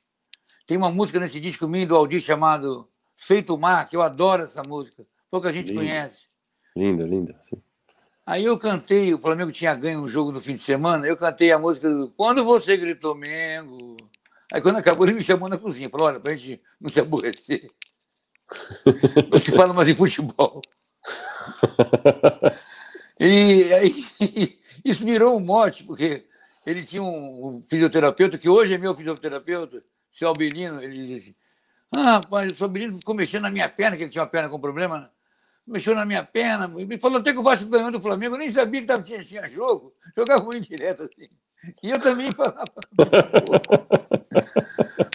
Tem uma música nesse disco minha do Aldir chamado Feito Mar, que eu adoro essa música, pouca gente linda. conhece. Linda, linda. Sim. Aí eu cantei, o Flamengo tinha ganho um jogo no fim de semana, eu cantei a música do Quando Você Gritou Mengo. Aí quando acabou, ele me chamou na cozinha, falou: olha, pra gente não se aborrecer. Não se fala mais em futebol. E aí isso virou um mote, porque ele tinha um fisioterapeuta, que hoje é meu fisioterapeuta, seu Albelino, ele disse: assim, Ah, rapaz, o seu Albelino ficou mexendo na minha perna, que ele tinha uma perna com problema, né? mexeu na minha perna, me falou até que o Vasco ganhou do Flamengo, eu nem sabia que tava, tinha, tinha jogo, jogava muito direto assim. E eu também falava.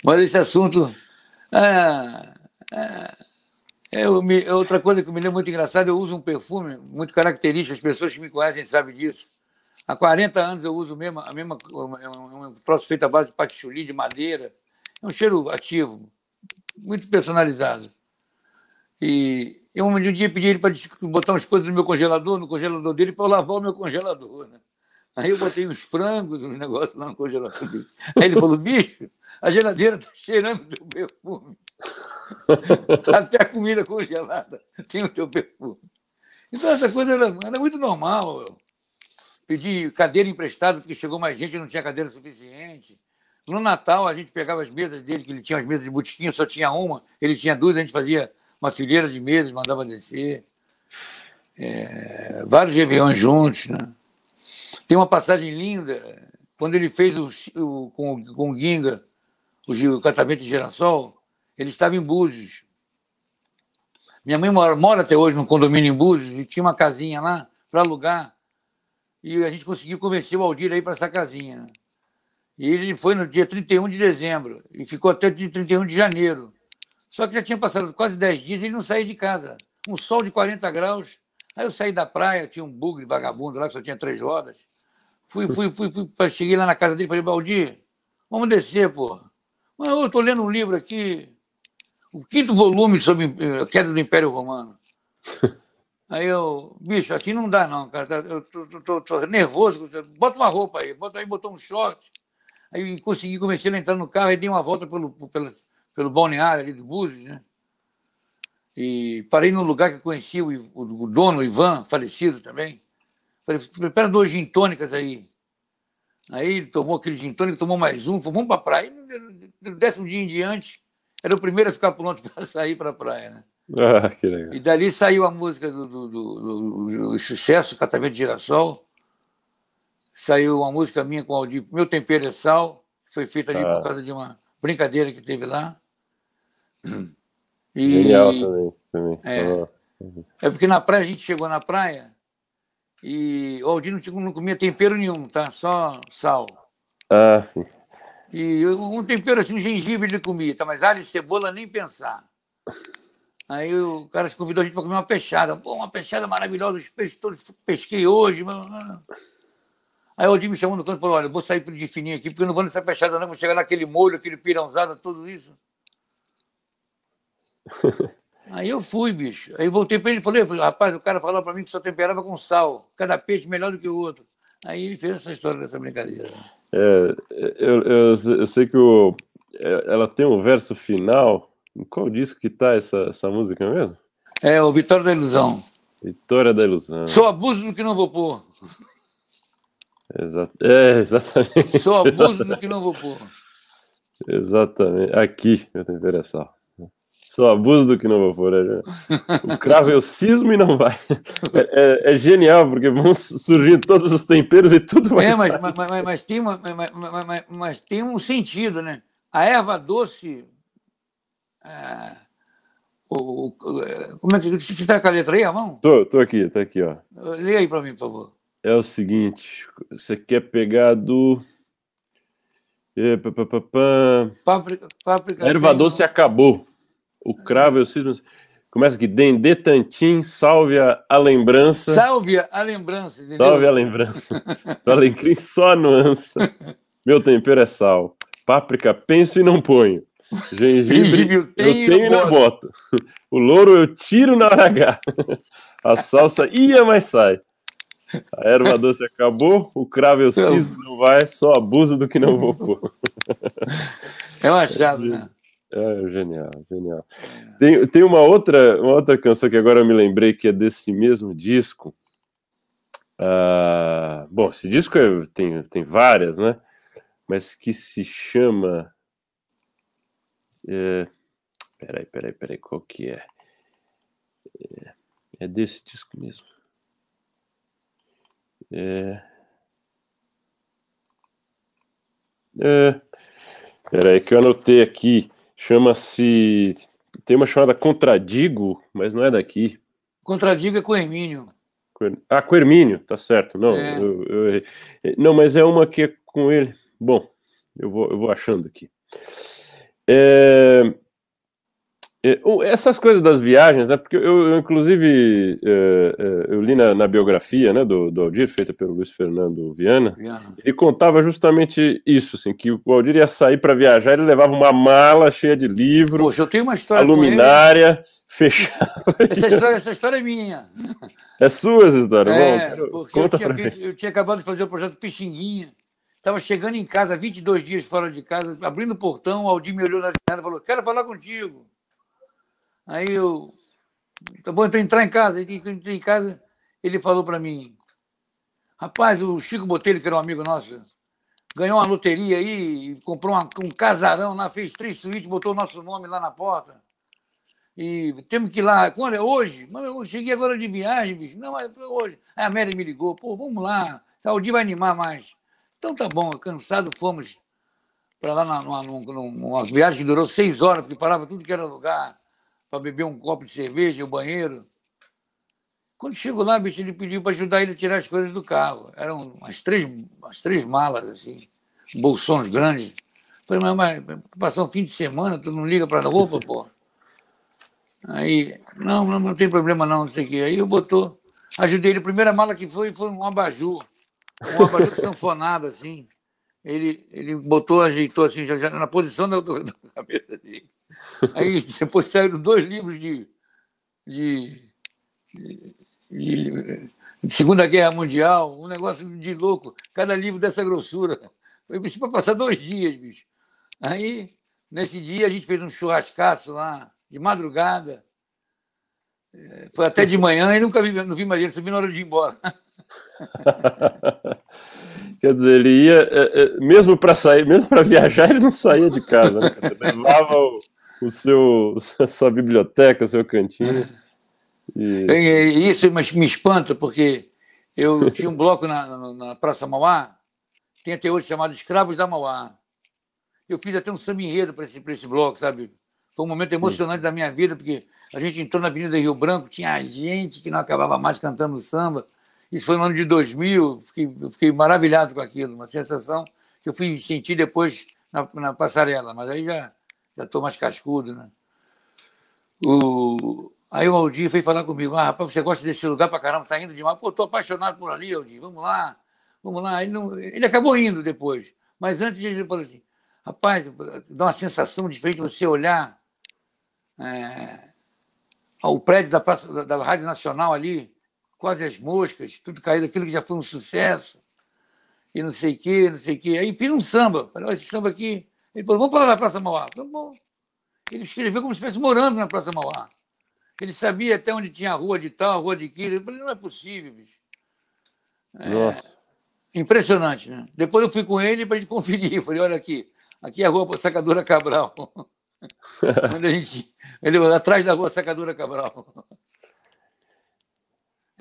Mas esse assunto. Ah, ah, é, é outra coisa que me lembro muito engraçada, eu uso um perfume muito característico, as pessoas que me conhecem sabem disso. Há 40 anos eu uso mesmo, a mesma, é um, é um troço feito à base de patchouli, de madeira. É um cheiro ativo, muito personalizado. E eu um dia pedi ele para botar umas coisas no meu congelador, no congelador dele, para eu lavar o meu congelador. Né? Aí eu botei uns frangos, uns negócios lá no congelador dele. Aí ele falou: bicho, a geladeira está cheirando teu perfume. Tá até a comida congelada tem o teu perfume. Então essa coisa era, era muito normal. Eu pedi cadeira emprestada, porque chegou mais gente e não tinha cadeira suficiente. No Natal, a gente pegava as mesas dele, que ele tinha as mesas de botiquinho, só tinha uma, ele tinha duas, a gente fazia uma fileira de mesas, mandava descer. É, vários aviões juntos. Né? Tem uma passagem linda, quando ele fez o, o com, com o Ginga o, o casamento de Girassol, ele estava em Búzios. Minha mãe mora, mora até hoje no condomínio em Búzios e tinha uma casinha lá para alugar. E a gente conseguiu convencer o Aldir aí para essa casinha. Né? E ele foi no dia 31 de dezembro e ficou até dia 31 de janeiro. Só que já tinha passado quase 10 dias e ele não saía de casa. Um sol de 40 graus. Aí eu saí da praia, tinha um bugre vagabundo lá que só tinha três rodas. Fui, fui, fui, fui cheguei lá na casa dele e falei, Baldi, vamos descer, pô. Mas eu estou lendo um livro aqui, o quinto volume sobre eh, a queda do Império Romano. Aí eu, bicho, assim não dá não, cara. Tá, eu tô, tô, tô, tô nervoso. Bota uma roupa aí, bota aí, botou um short. Aí consegui, comecei a entrar no carro e dei uma volta pelo, pelo, pelo balneário ali de Búzios, né? E parei num lugar que conheci o, o, o dono, o Ivan, falecido também. Falei, prepara duas gin tônicas aí. Aí ele tomou aquele gin tônico, tomou mais um, falou, vamos para praia. E, décimo dia em diante, era o primeiro a ficar pronto para sair para a praia, né? Ah, que legal. E dali saiu a música do, do, do, do sucesso, Catamento de Girassol. Saiu uma música minha com o Aldir, Meu Tempero é Sal, foi feita ali ah. por causa de uma brincadeira que teve lá. E... Genial também, também. É, é porque na praia a gente chegou na praia e o Aldino não comia tempero nenhum, tá? Só sal. Ah, sim. E um tempero assim, um gengibre ele comia, tá? Mas alho e cebola nem pensar. Aí o cara convidou a gente para comer uma peixada. Pô, uma peixada maravilhosa, os peixes todos pesquei hoje. mano. Aí o Aldino me chamou no canto e falou: Olha, vou sair de fininho aqui, porque eu não vou nessa peixada, não. Vou chegar naquele molho, aquele pirãozado, tudo isso. Aí eu fui, bicho. Aí voltei para ele e falei, rapaz, o cara falou para mim que só temperava com sal, cada peixe melhor do que o outro. Aí ele fez essa história dessa brincadeira. É, eu, eu, eu sei que o, é, ela tem um verso final. Qual disco que tá essa, essa música mesmo? É, o Vitória da Ilusão. Vitória da Ilusão. Sou abuso do que não vou pôr. é, exatamente. Sou abuso do que não vou pôr. Exatamente. Aqui, meu tempero é sal. Só abuso do que não vou pôr. O cravo eu é cismo e não vai. É, é, é, genial, porque vão surgir todos os temperos e tudo vai é, mas, sair. Mas, mas, mas, tem uma, mas, mas, tem um sentido, né? A erva doce. É, o, o, é, como é que. Você está com a letra aí, irmão? Tô, tô aqui, tá aqui, ó. Leia aí para mim, por favor. É o seguinte: você quer pegar do. É, pá, pá, pá, Páprica, páprica, erva doce acabou. O cravo e o cisma. Começa aqui, Dendê Tantim, salve a, a lembrança. Salve a lembrança, entendeu? Salve a lembrança. Do alecrim só a nuança. Meu tempero é sal. Páprica penso e não ponho. Gengibre eu tenho, eu tenho e não boto. O louro eu tiro na hora H. A salsa ia, mas sai. A erva doce acabou, o cravo eu cismo não vai, só abuso do que não vou pôr. É um achado, né? É, genial, genial. É. Tem, tem uma, outra, uma outra canção que agora eu me lembrei que é desse mesmo disco. Uh, bom, esse disco é, tem, tem várias, né? Mas que se chama. É, peraí, peraí, peraí, qual que é? É, é desse disco mesmo. É. É. Peraí, que eu anotei aqui. Chama-se. Tem uma chamada Contradigo, mas não é daqui. Contradigo é com Hermínio. Ah, com Hermínio, tá certo. Não, é. eu, eu, não, mas é uma que é com ele. Bom, eu vou, eu vou achando aqui. É, é, essas coisas das viagens, né? Porque eu, eu inclusive, é, é, eu li na, na biografia né, do, do, Aldir, feita pelo Luiz Fernando Viana, Viana, ele contava justamente isso, assim, que o Aldir ia sair para viajar, ele levava uma mala cheia de livros, Poxa, eu tenho uma história a luminária, fechada. Essa história, essa história é minha. É sua história? É, Bom, eu tinha, eu tinha acabado de fazer o projeto Pixinguinha, estava chegando em casa, 22 dias fora de casa, abrindo o portão, o Aldir me olhou na janela e falou, quero falar contigo. Aí eu. Tá bom, então entrar em casa. Entrei em casa, ele falou para mim: Rapaz, o Chico Botelho, que era um amigo nosso, ganhou uma loteria aí, comprou uma, um casarão lá, fez três suítes, botou o nosso nome lá na porta. E temos que ir lá. Quando é hoje? Mano, eu cheguei agora de viagem, bicho. Não, foi hoje. Aí a Mary me ligou: Pô, vamos lá. Saudi tá, vai animar mais. Então tá bom, cansado, fomos para lá numa, numa, numa, numa, viagem que durou seis horas, porque parava tudo que era lugar para beber um copo de cerveja, o banheiro. Quando chegou lá, bicho, ele pediu para ajudar ele a tirar as coisas do carro. Eram umas três, umas três malas, assim, bolsões grandes. Falei, mas, mas passar um fim de semana, tu não liga para a roupa, pô? Aí, não, não, não tem problema não, não sei o quê. Aí eu botou, ajudei ele. A primeira mala que foi foi um abajur. Um abajur sanfonado, assim ele, ele botou, ajeitou assim, já, já na posição da, da, cabeça dele. Aí depois saíram dois livros de, de, de, de, Segunda Guerra Mundial, um negócio de louco, cada livro dessa grossura. Foi preciso para passar dois dias, bicho. Aí, nesse dia, a gente fez um churrascaço lá, de madrugada. É, foi até de manhã e nunca vi, não vi mais ele subir na hora de ir embora. Quer dizer, ele ia, é, é, mesmo para sair, mesmo para viajar, ele não saía de casa. Né? levava o, o seu, a sua biblioteca, seu cantinho. E... E, isso me espanta, porque eu tinha um bloco na, na Praça Mauá, tem até hoje chamado Escravos da Mauá. Eu fiz até um samba-enredo para esse, esse bloco, sabe? Foi um momento emocionante Sim. da minha vida, porque a gente entrou na Avenida Rio Branco, tinha gente que não acabava mais cantando samba. Isso foi no ano de 2000, fiquei, fiquei maravilhado com aquilo, uma sensação que eu fui sentir depois na, na passarela, mas aí já já estou mais cascudo, né? O... Aí o Aldir foi falar comigo, ah, rapaz, você gosta desse lugar pra caramba, tá indo demais. Pô, estou apaixonado por ali, Aldir, vamos lá, vamos lá. Ele, não... ele acabou indo depois, mas antes ele falou assim, rapaz, dá uma sensação diferente você olhar é... Eh, o prédio da, Praça, da Rádio Nacional ali, quase as moscas, tudo caído, aquilo que já foi um sucesso, e não sei o quê, não sei o quê. Aí fiz um samba, falei, olha esse samba aqui. Ele falou, vamos falar da Praça Mauá. Falei, bom. Ele escreveu como se estivesse morando na Praça Mauá. Ele sabia até onde tinha a rua de tal, a rua de aquilo. Eu falei, não é possível, bicho. É, Nossa. É, impressionante, né? Depois eu fui com ele para a gente conferir. falei, olha aqui, aqui é a rua Sacadora Cabral. Quando a gente, ele atrás da rua Sacadora Cabral.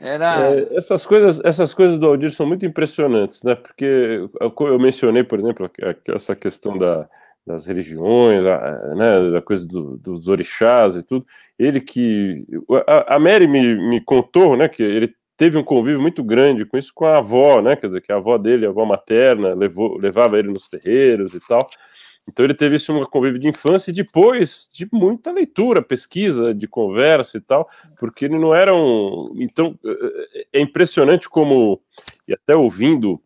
Era... É, essas, coisas, essas coisas do Aldir são muito impressionantes, né? Porque eu mencionei, por exemplo, essa questão da, das religiões, a, né, da coisa do, dos orixás e tudo. Ele que. A, a Mary me, me contou, né, que ele teve um convívio muito grande com isso, com a avó, né? Quer dizer, que a avó dele, a avó materna, levou, levava ele nos terreiros e tal. Então ele teve isso uma convívio de infância e depois de muita leitura, pesquisa, de conversa e tal, porque ele não era um. Então é, é, é impressionante como, e até ouvindo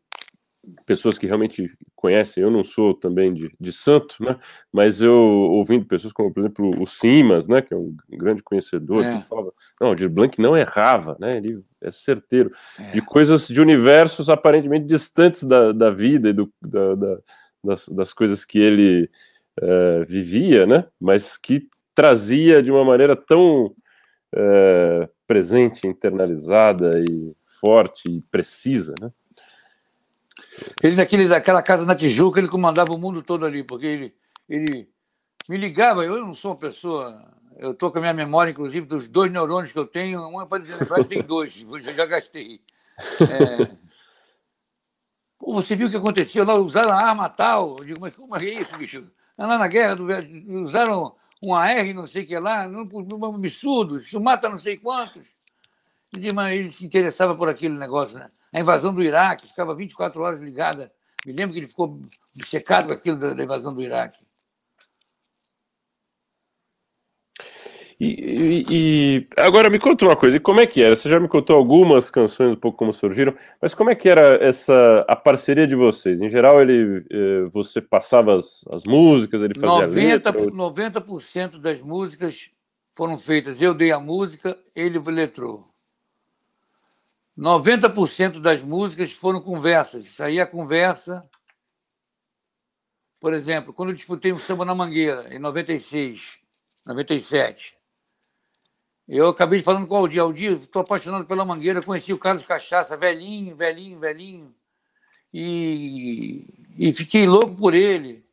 pessoas que realmente conhecem, eu não sou também de, de santo, né? Mas eu ouvindo pessoas como, por exemplo, o Simas, né? Que é um grande conhecedor, é. que falava, não, o Dir Blank não errava, né? Ele é certeiro. É. De coisas, de universos aparentemente distantes da, da vida e do, da, da das, das coisas que ele é, vivia, né? Mas que trazia de uma maneira tão é, presente, internalizada e forte e precisa, né? Ele naquele, daquela casa na Tijuca, ele comandava o mundo todo ali, porque ele, ele me ligava, eu não sou uma pessoa eu estou com a minha memória, inclusive, dos dois neurônios que eu tenho. Um é para dizer, que tem dois, eu já gastei. É, você viu o que aconteceu lá, usaram a arma tal. Eu digo, mas como é isso, bicho? Lá na guerra, usaram um AR, não sei o que lá, um absurdo, isso mata não sei quantos. Ele, mas ele se interessava por aquele negócio, né? A invasão do Iraque, ficava 24 horas ligada. Me lembro que ele ficou obcecado com aquilo da, da invasão do Iraque. E, e, e, agora me conta uma coisa, e como é que era? Você já me contou algumas canções um pouco como surgiram, mas como é que era essa a parceria de vocês? Em geral, ele eh, você passava as, as músicas, ele fazia 90, a letra? 90% das músicas foram feitas, eu dei a música, ele letrou. 90% das músicas foram conversas, isso aí é conversa. Por exemplo, quando eu disputei um samba na Mangueira, em 96, 97, eu acabei falando com o Aldir. Aldir, estou apaixonado pela Mangueira. Conheci o Carlos Cachaça, velhinho, velhinho, velhinho. E, e fiquei louco por ele.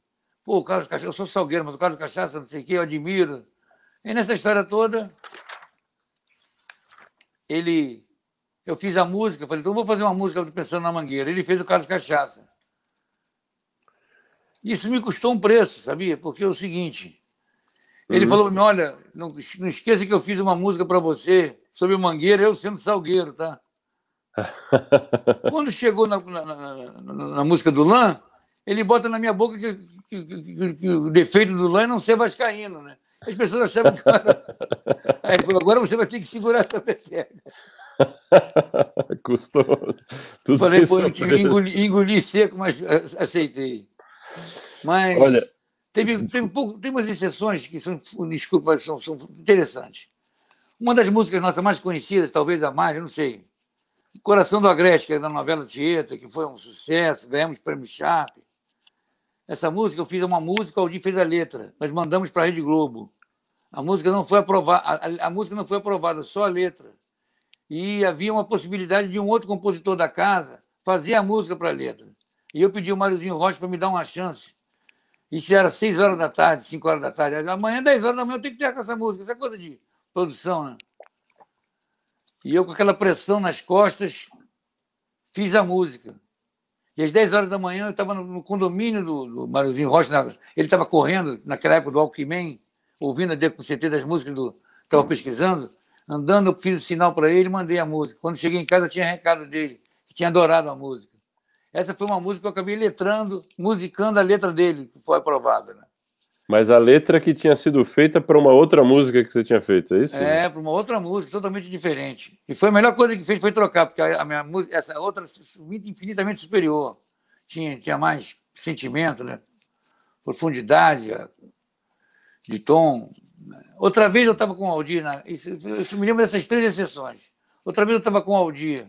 Pô, o Carlos Cachaça, eu sou salgueiro, mas o Carlos Cachaça, não sei o quê, eu admiro. E nessa história toda, ele. Eu fiz a música, falei, então vou fazer uma música pensando na Mangueira. Ele fez o Carlos Cachaça. Isso me custou um preço, sabia? Porque é o seguinte ele uhum. falou para mim: olha, não, não esqueça que eu fiz uma música para você sobre o Mangueira, eu sendo Salgueiro, tá? Quando chegou na, na, na, na música do Lan, ele bota na minha boca que, que, que, que o defeito do Lan é não ser vascaíno, né? As pessoas achavam que agora você vai ter que segurar essa peteca. Custou. Tudo Falei, pô, eu engoli, engoli seco, mas eh, aceitei. Mas... Olha, Teve, teve, pouco, tem umas exceções que são, desculpa, são, são interessantes. Uma das músicas nossas mais conhecidas, talvez a mais, eu não sei, Coração do Agreste, que é da novela Tieta, que foi um sucesso, ganhamos prêmio Sharp. Essa música, eu fiz uma música, o Aldir fez a letra, nós mandamos para a Rede Globo. A música não foi aprovada, a, a, música não foi aprovada, só a letra. E havia uma possibilidade de um outro compositor da casa fazer a música para a letra. E eu pedi ao Máriozinho Rocha para me dar uma chance. Isso era 6 horas da tarde, 5 horas da tarde. Amanhã, 10 horas da manhã, eu tenho que ter com essa música. Isso é coisa de produção, né? E eu, com aquela pressão nas costas, fiz a música. E às 10 horas da manhã eu estava no condomínio do, do Mariozinho Rocha, ele estava correndo, naquela época do Alckmin, ouvindo a DCT das músicas do. Estava pesquisando, andando, eu fiz o sinal para ele mandei a música. Quando cheguei em casa, tinha recado dele, que tinha adorado a música. Essa foi uma música que eu acabei letrando, musicando a letra dele, que foi aprovada. Né? Mas a letra que tinha sido feita para uma outra música que você tinha feito, é isso? É, para uma outra música, totalmente diferente. E foi a melhor coisa que fez foi trocar, porque a minha música, essa outra, infinitamente superior. Tinha, tinha mais sentimento, né? profundidade de tom. Né? Outra vez eu estava com o Aldir, na, isso, isso me lembro dessas três exceções. Outra vez eu estava com o Aldir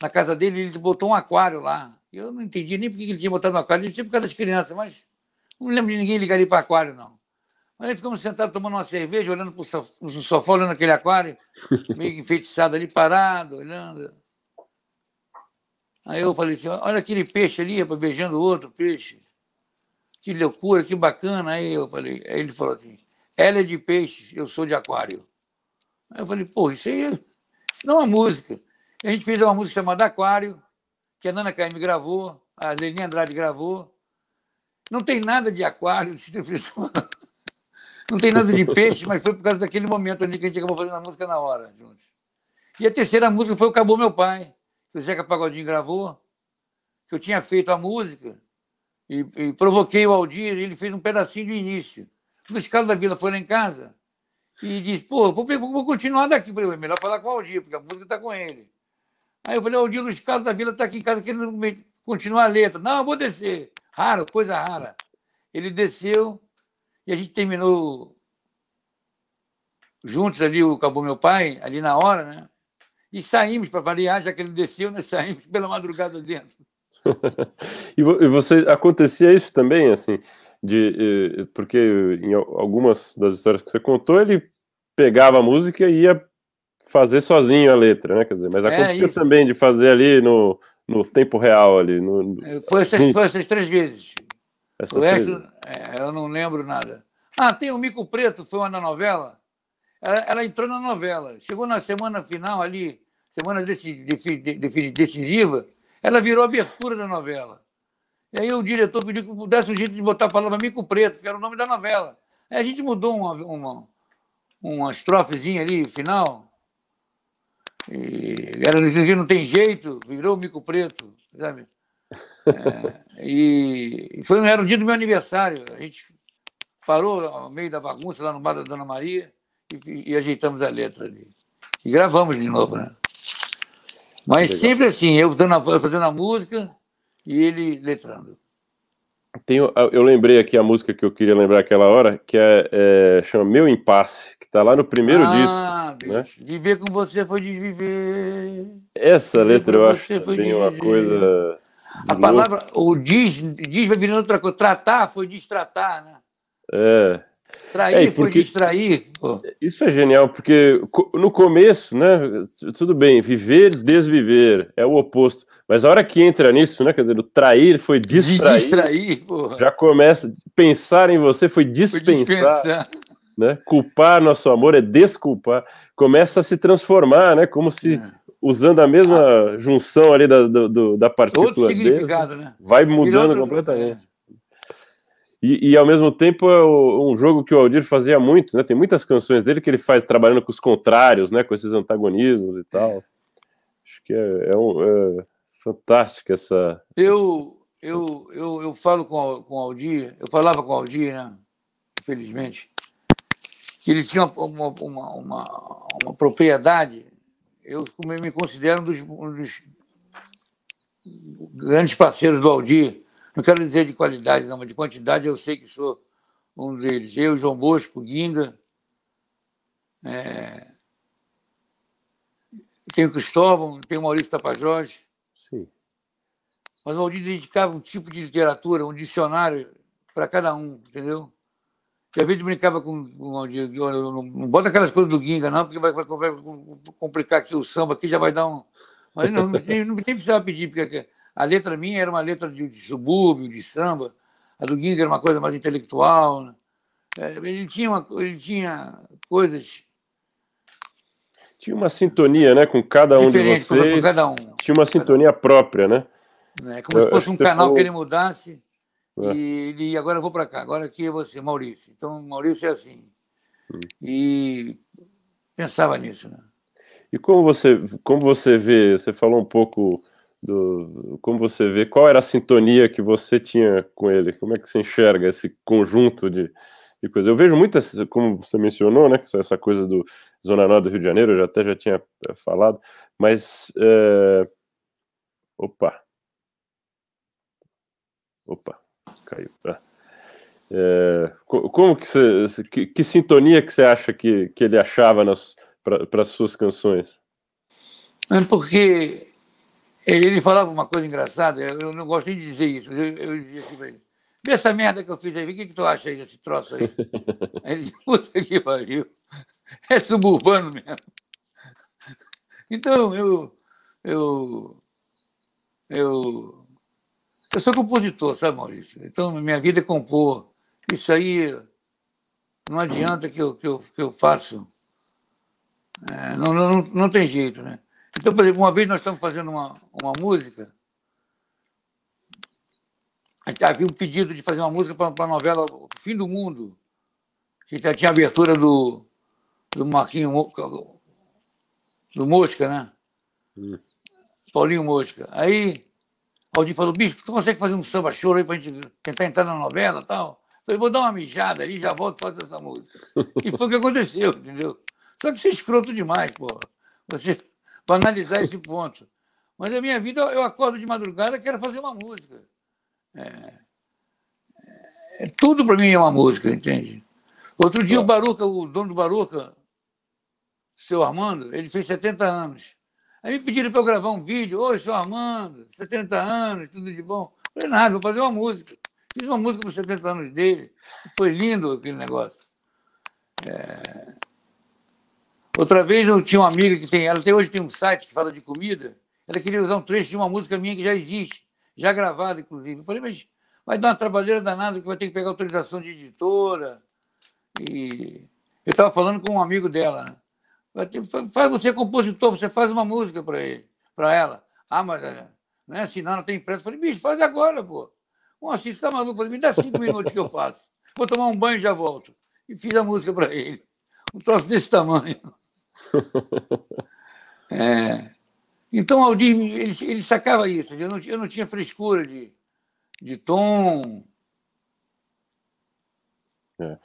na casa dele, ele botou um aquário lá. Eu não entendi nem por que ele tinha botado um aquário, ele tinha por causa das crianças, mas não lembro de ninguém ligar ali para aquário, não. Mas aí ficamos sentados tomando uma cerveja, olhando para o sofá, olhando aquele aquário, meio enfeitiçado ali, parado, olhando. Aí eu falei assim: olha aquele peixe ali, rapaz, beijando outro peixe. Que loucura, que bacana. Aí eu falei, aí ele falou assim: ela é de peixe, eu sou de aquário. Aí eu falei, pô, isso aí é, não é uma música. A gente fez uma música chamada Aquário, que a Nana Caymmi gravou, a Leni Andrade gravou. Não tem nada de aquário, não tem nada de peixe, mas foi por causa daquele momento ali que a gente acabou fazendo a música na hora, juntos. E a terceira música foi o Acabou Meu Pai, que o Zeca Pagodinho gravou, que eu tinha feito a música e, e provoquei o Aldir, ele fez um pedacinho do início. O escala da Vila foi lá em casa e disse, pô, vou, vou continuar daqui. Eu falei, é melhor falar com o Aldir, porque a música está com ele. Aí eu falei, o Diego Carlos da Vila está aqui em casa querendo continuar a letra. Não, eu vou descer. Raro, coisa rara. Ele desceu e a gente terminou juntos ali, o Cabo Meu Pai, ali na hora, né? E saímos para variar, já que ele desceu, nós né? saímos pela madrugada dentro. e você acontecia isso também, assim, de porque em algumas das histórias que você contou, ele pegava a música e ia fazer sozinho a letra, né? Quer dizer, mas é aconteceu também de fazer ali no, no tempo real ali. No, no... É, foi, essas, foi essas três vezes. Essas o resto, é, eu não lembro nada. Ah, tem o Mico Preto, foi uma na novela. Ela, ela entrou na novela. Chegou na semana final ali, semana decisiva, ela virou abertura da novela. E aí o diretor pediu que desse um jeito de botar a palavra Mico Preto, que era o nome da novela. Aí a gente mudou uma, uma, uma estrofezinha ali, final, e era no não tem jeito, virou o mico preto, sabe? É, e foi, era o dia do meu aniversário. A gente parou no meio da bagunça lá no bar da Dona Maria e, e ajeitamos a letra ali. E gravamos de novo, né? Mas Legal. sempre assim, eu, dando a, fazendo a música e ele letrando. Tem, eu lembrei aqui a música que eu queria lembrar aquela hora, que é, é chama Meu Impasse, que tá lá no primeiro ah, disco. Bicho, né? Viver com você foi desviver. Essa viver letra eu acho tem uma coisa. A palavra, o diz, diz vai virando outra coisa. Tratar foi destratar, né? É. Trair é, foi distrair. Pô. Isso é genial, porque no começo, né? Tudo bem, viver, desviver é o oposto. Mas a hora que entra nisso, né? Quer dizer, o trair foi distrair. distrair já começa. Pensar em você foi dispensar. Foi dispensar. Né? Culpar nosso amor é desculpar. Começa a se transformar, né? Como se. É. Usando a mesma ah. junção ali da, do, da partícula. Outro significado, né? Vai mudando outro... completamente. É. E, e, ao mesmo tempo é um jogo que o Aldir fazia muito, né? Tem muitas canções dele que ele faz trabalhando com os contrários, né? Com esses antagonismos e é. tal. É. Acho que é, é um. É, Fantástica essa. Eu, eu, eu, eu falo com, com o Aldir, eu falava com o Aldir, né? Infelizmente, que ele tinha uma, uma, uma, uma propriedade. Eu me considero um dos, um dos grandes parceiros do Aldir. Não quero dizer de qualidade, não, mas de quantidade eu sei que sou um deles. Eu, João Bosco, Guinga. É... Tem o Cristóvão, tem o Maurício Tapajós, mas o Aldir dedicava um tipo de literatura, um dicionário para cada um, entendeu? E a gente brincava com, o Aldir, não bota aquelas coisas do Guinga, não, porque vai, vai, vai, complicar aqui o samba, aqui já vai dar um. Mas não, nem, nem precisava pedir, porque a letra minha era uma letra de, de subúrbio, de samba, a do Guinga era uma coisa mais intelectual. Né? É, ele, tinha uma, ele tinha coisas tinha uma sintonia, né, com cada um de vocês. Com cada um. Tinha uma sintonia própria, né? É como eu, se fosse um canal que ele mudasse é. e ele agora eu vou para cá, agora aqui é você, Maurício. Então, Maurício é assim. Hum. E pensava nisso. Né? E como você, como você vê, você falou um pouco do como você vê, qual era a sintonia que você tinha com ele? Como é que você enxerga esse conjunto de, coisas? Eu vejo muitas, como você mencionou, né, essa coisa do Zona Norte do Rio de Janeiro, eu até já tinha eh, falado, mas. É... Opa, Opa, caiu. Tá. É, como que, que, que sintonia que você acha que, que ele achava para as suas canções? É porque ele falava uma coisa engraçada, eu não gosto nem de dizer isso, mas eu, eu dizia assim para ele, vê essa merda que eu fiz aí, o que, que tu acha aí desse troço aí? aí ele disse, puta que pariu, é suburbano mesmo. Então eu, eu, eu eu sou compositor, sabe, Maurício? Então, minha vida é compor. Isso aí não adianta que eu, que eu, que eu faço. É, não, não, não tem jeito, né? Então, por exemplo, uma vez nós estamos fazendo uma, uma música. Havia um pedido de fazer uma música para a novela O Fim do Mundo, que já tinha a abertura do, do Marquinho do Mosca, né? Hum. Paulinho Mosca. Aí Aldir falou, bicho, tu consegue fazer um samba choro aí pra gente tentar entrar na novela e tal? Eu falei, vou dar uma mijada ali, já volto fazer essa música. E foi o que aconteceu, entendeu? Só que você é escroto demais, pô. Você para analisar esse ponto. Mas a minha vida, eu acordo de madrugada, quero fazer uma música. É, é tudo para mim é uma música, entende? Outro dia o Baruca, o dono do Baruca, seu Armando, ele fez 70 anos. Aí me pediram para eu gravar um vídeo. Oi, sou Armando, 70 anos, tudo de bom. falei, nada, vou fazer uma música. Fiz uma música para 70 anos dele. Foi lindo aquele negócio. É... Outra vez eu tinha uma amiga que tem, ela até hoje tem um site que fala de comida. Ela queria usar um trecho de uma música minha que já existe, já gravada, inclusive. Eu falei, mas vai dar uma trabalheira danada que vai ter que pegar autorização de editora. E eu estava falando com um amigo dela, né? Faz você compositor, você faz uma música para ele, para ela. Ah, mas não é né, assinar, não tem pressa. Eu falei, bicho, faz agora, pô. Um assiste, tá maluco? falei, me dá cinco minutos que eu faço. Vou tomar um banho e já volto. E fiz a música para ele. Um troço desse tamanho. É. Então, Aldir, ele, ele sacava isso. Eu não, eu não tinha frescura de, de tom. É.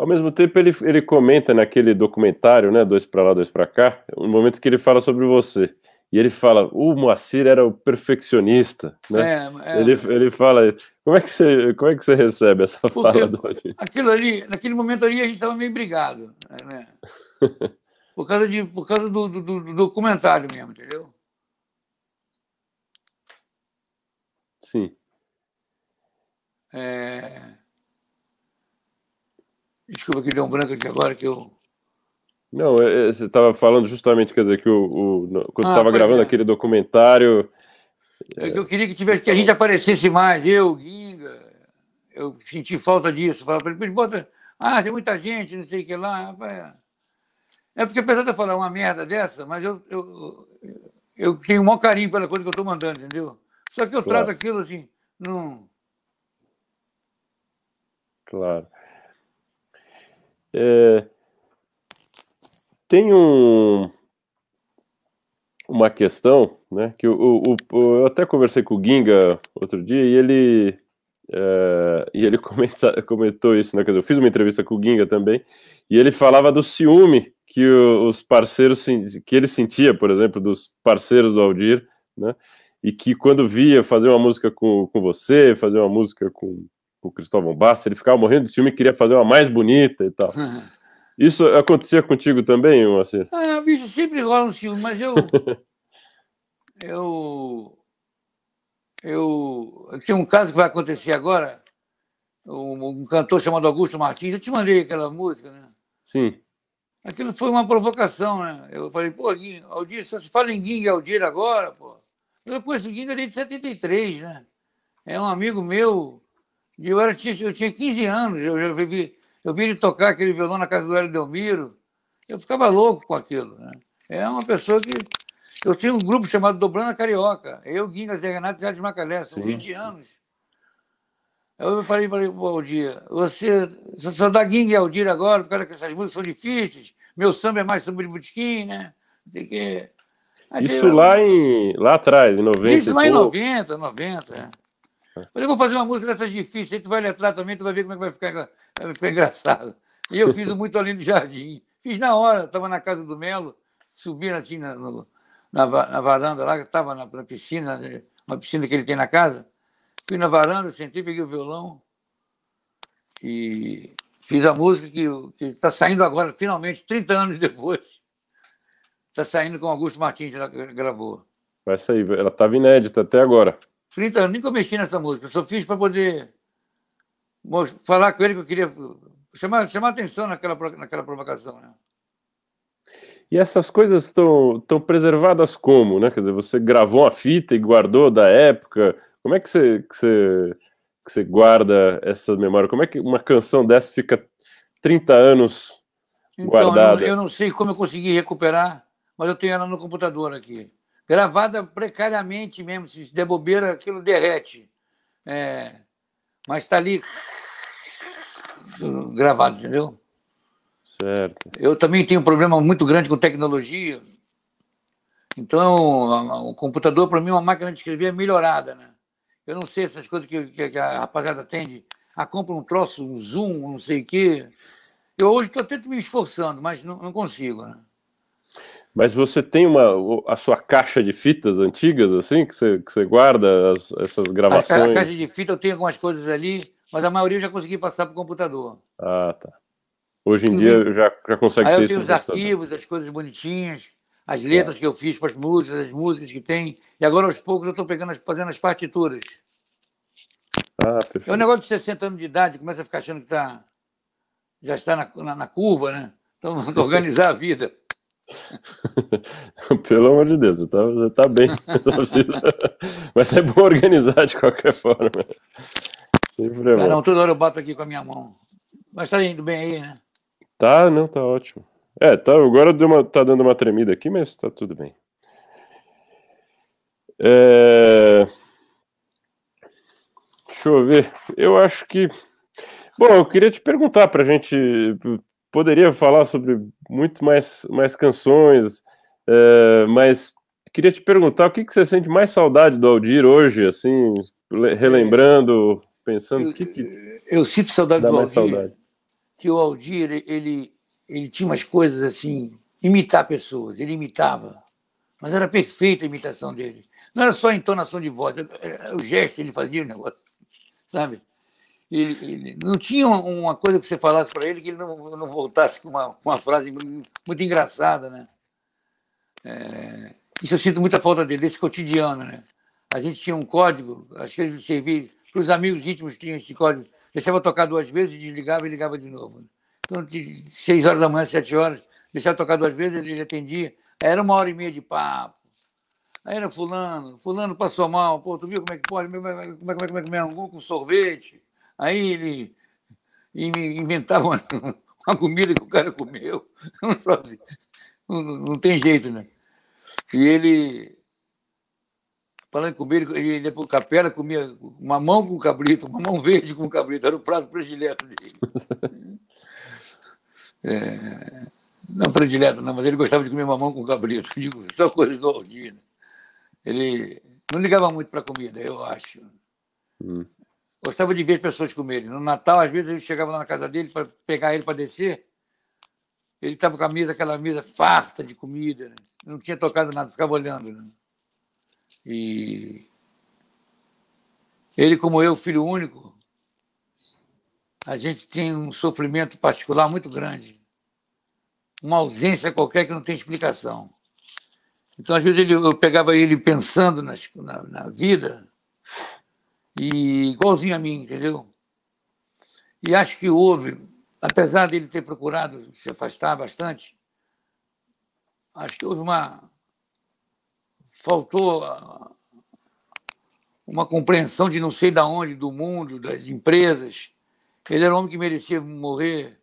Ao mesmo tempo, ele, ele comenta naquele documentário, né, Dois para Lá, Dois para Cá, um momento que ele fala sobre você. E ele fala, o Moacir era o perfeccionista, né? É, é, ele, ele fala, como é que você, como é que você recebe essa fala? Do... Aquilo ali, naquele momento ali a gente estava meio brigado, né? Por causa, de, por causa do, do, do documentário mesmo, entendeu? Sim. É... Desculpa que deu um branco aqui agora que eu. Não, é, é, você estava falando justamente, quer dizer, que o, o quando estava ah, gravando é. aquele documentário. É, é que eu queria que tivesse que a gente aparecesse mais, eu, Guinga. Eu senti falta disso. Falava para ele, bota. Ah, tem muita gente, não sei o que lá. Rapaz. É porque apesar de eu falar uma merda dessa, mas eu, eu, eu tenho o maior carinho pela coisa que eu estou mandando, entendeu? Só que eu claro. trato aquilo assim, num. Claro. É, tem um, uma questão, né? Que o, o, o, eu até conversei com o Ginga outro dia e ele é, e ele comenta, comentou isso, né? Quer dizer, eu fiz uma entrevista com o Ginga também e ele falava do ciúme que os parceiros que ele sentia, por exemplo, dos parceiros do Aldir, né? E que quando via fazer uma música com, com você, fazer uma música com o Cristóvão Basta, ele ficava morrendo de ciúme e queria fazer uma mais bonita e tal. Isso acontecia contigo também, Moacir? Assim? Ah, bicho, sempre rola um ciúme, mas eu. eu. Eu. Tem um caso que vai acontecer agora. Um, um cantor chamado Augusto Martins, eu te mandei aquela música, né? Sim. Aquilo foi uma provocação, né? Eu falei, pô, Guinho, Aldir, só se fala em Guinga e Aldir agora, pô. Eu conheço o Guinho desde 73, né? É um amigo meu, eu, era, tinha, eu tinha 15 anos, eu, eu, vi, eu vi ele tocar aquele violão na casa do Hélio Delmiro. Eu ficava louco com aquilo. Né? É uma pessoa que. Eu tinha um grupo chamado a Carioca. Eu, Guinga, Zé Renato e de Macalé, são 20 anos. Eu falei para o Aldir, você só dá Guinga e Aldir agora, por causa que essas músicas são difíceis, meu samba é mais samba de butiquim, né? Não Isso eu... lá, em, lá atrás, em 90. Isso lá em 90, 90. É. Falei, vou fazer uma música dessas difíceis, aí tu vai letrar também, tu vai ver como é que vai ficar, vai ficar engraçado. E eu fiz Muito Além do Jardim. Fiz na hora, estava na casa do Melo, subindo assim na, no, na, na varanda lá, estava na, na, piscina, né, uma piscina que ele tem na casa. Fui na varanda, sentei, peguei o violão e fiz a música que está saindo agora, finalmente, 30 anos depois. Está saindo com Augusto Martins, ela gravou. Vai sair, ela estava inédita até agora. 30 anos, nunca mexi nessa música, eu só fiz para poder falar com ele que eu queria chamar, chamar atenção naquela, naquela provocação, né? E essas coisas estão preservadas como, né? Quer dizer, você gravou a fita e guardou da época. Como é que você, que você, que você guarda essa memória? Como é que uma canção dessa fica 30 anos então, guardada? Eu não, eu não sei como eu consegui recuperar, mas eu tenho ela no computador aqui gravada precariamente mesmo, se der bobeira, aquilo derrete. É, mas está ali gravado, entendeu? Certo. Eu também tenho um problema muito grande com tecnologia. Então, o computador, para mim, é uma máquina de escrever é melhorada, né? Eu não sei essas coisas que, que, que a rapaziada atende. Ah, compra um troço, um zoom, não sei o quê. Eu hoje estou até me esforçando, mas não, não consigo, né? Mas você tem uma a sua caixa de fitas antigas, assim, que você, que você guarda as, essas gravações? A, caixa de fita, eu tenho algumas coisas ali, mas a maioria eu já consegui passar para o computador. Ah, tá. Hoje em dia eu já, já consegue Aí ter eu tenho os arquivos, as coisas bonitinhas, as é. letras é. que eu fiz para as músicas, as músicas que tem. E agora, aos poucos, eu estou pegando as, fazendo as partituras. Ah, perfeito. É um negócio de 60 anos de idade, começa a ficar achando que tá, já está na, na, na curva, né? Então, organizar a vida. Pelo amor de Deus, você tá, você tá bem. Mas é bom organizar de qualquer forma. Sempre é bom. Não, toda hora eu bato aqui com a minha mão. Mas tá indo bem aí, né? Tá, não, tá ótimo. É, tá, agora deu uma, tá dando uma tremida aqui, mas tá tudo bem. É... Deixa eu ver. Eu acho que. Bom, eu queria te perguntar para a gente poderia falar sobre muito mais, mais canções, é, mas queria te perguntar o que, que você sente mais saudade do Aldir hoje, assim, relembrando, pensando eu, que, que eu sinto saudade do Aldir, saudade. que o Aldir ele ele tinha umas coisas assim, imitar pessoas, ele imitava, mas era perfeita a imitação dele. Não era só a entonação de voz, o gesto que ele fazia o negócio, sabe? Ele, ele, não tinha uma coisa que você falasse para ele que ele não, não voltasse com uma, uma frase muito, engraçada, né? É, isso eu sinto muita falta dele, desse cotidiano, né? A gente tinha um código, acho que ele servia para os amigos íntimos tinham esse código, deixava tocar duas vezes, desligava e ligava de novo. Então, de seis horas da manhã, sete horas, deixava tocar duas vezes, ele atendia. Era uma hora e meia de papo. Aí era fulano, fulano passou mal, pô, tu viu como é que pode, como é, como é, como é, como é, com sorvete. Aí ele inventava uma, uma comida que o cara comeu. Assim, não, não tem jeito, né? E ele, falando comigo, ele, ele ia para capela, comia mamão com cabrito, mamão verde com cabrito, era o prato predileto dele. É, não predileto, não, mas ele gostava de comer mamão com cabrito, digo, só coisas do Aldino. Né? Ele não ligava muito para comida, eu acho. Hum. Gostava de ver as pessoas ele. No Natal, às vezes, eu chegava lá na casa dele para pegar ele para descer. Ele estava com a mesa, aquela mesa farta de comida. Né? Não tinha tocado nada, ficava olhando. Né? E ele, como eu, filho único, a gente tem um sofrimento particular muito grande. Uma ausência qualquer que não tem explicação. Então, às vezes, ele, eu pegava ele pensando nas, na, na vida e igualzinho a mim, entendeu? E acho que houve, apesar dele ter procurado se afastar bastante, acho que houve uma. faltou ah, uma compreensão de não sei da onde, do mundo, das empresas. Ele era um homem que merecia morrer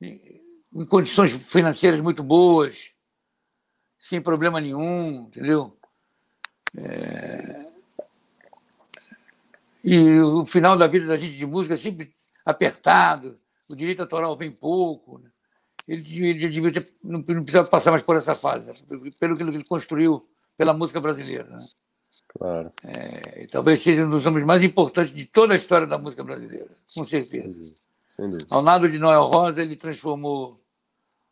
em condições financeiras muito boas, sem problema nenhum, entendeu? É... E o final da vida da gente de música é sempre apertado, o direito autoral vem pouco. Né? Ele, ele, devia ter, não, não precisava passar mais por essa fase, né? pelo que ele construiu pela música brasileira. Né? Claro. É, talvez seja um dos homens mais importantes de toda a história da música brasileira, com certeza. Ao lado de Noel Rosa, ele transformou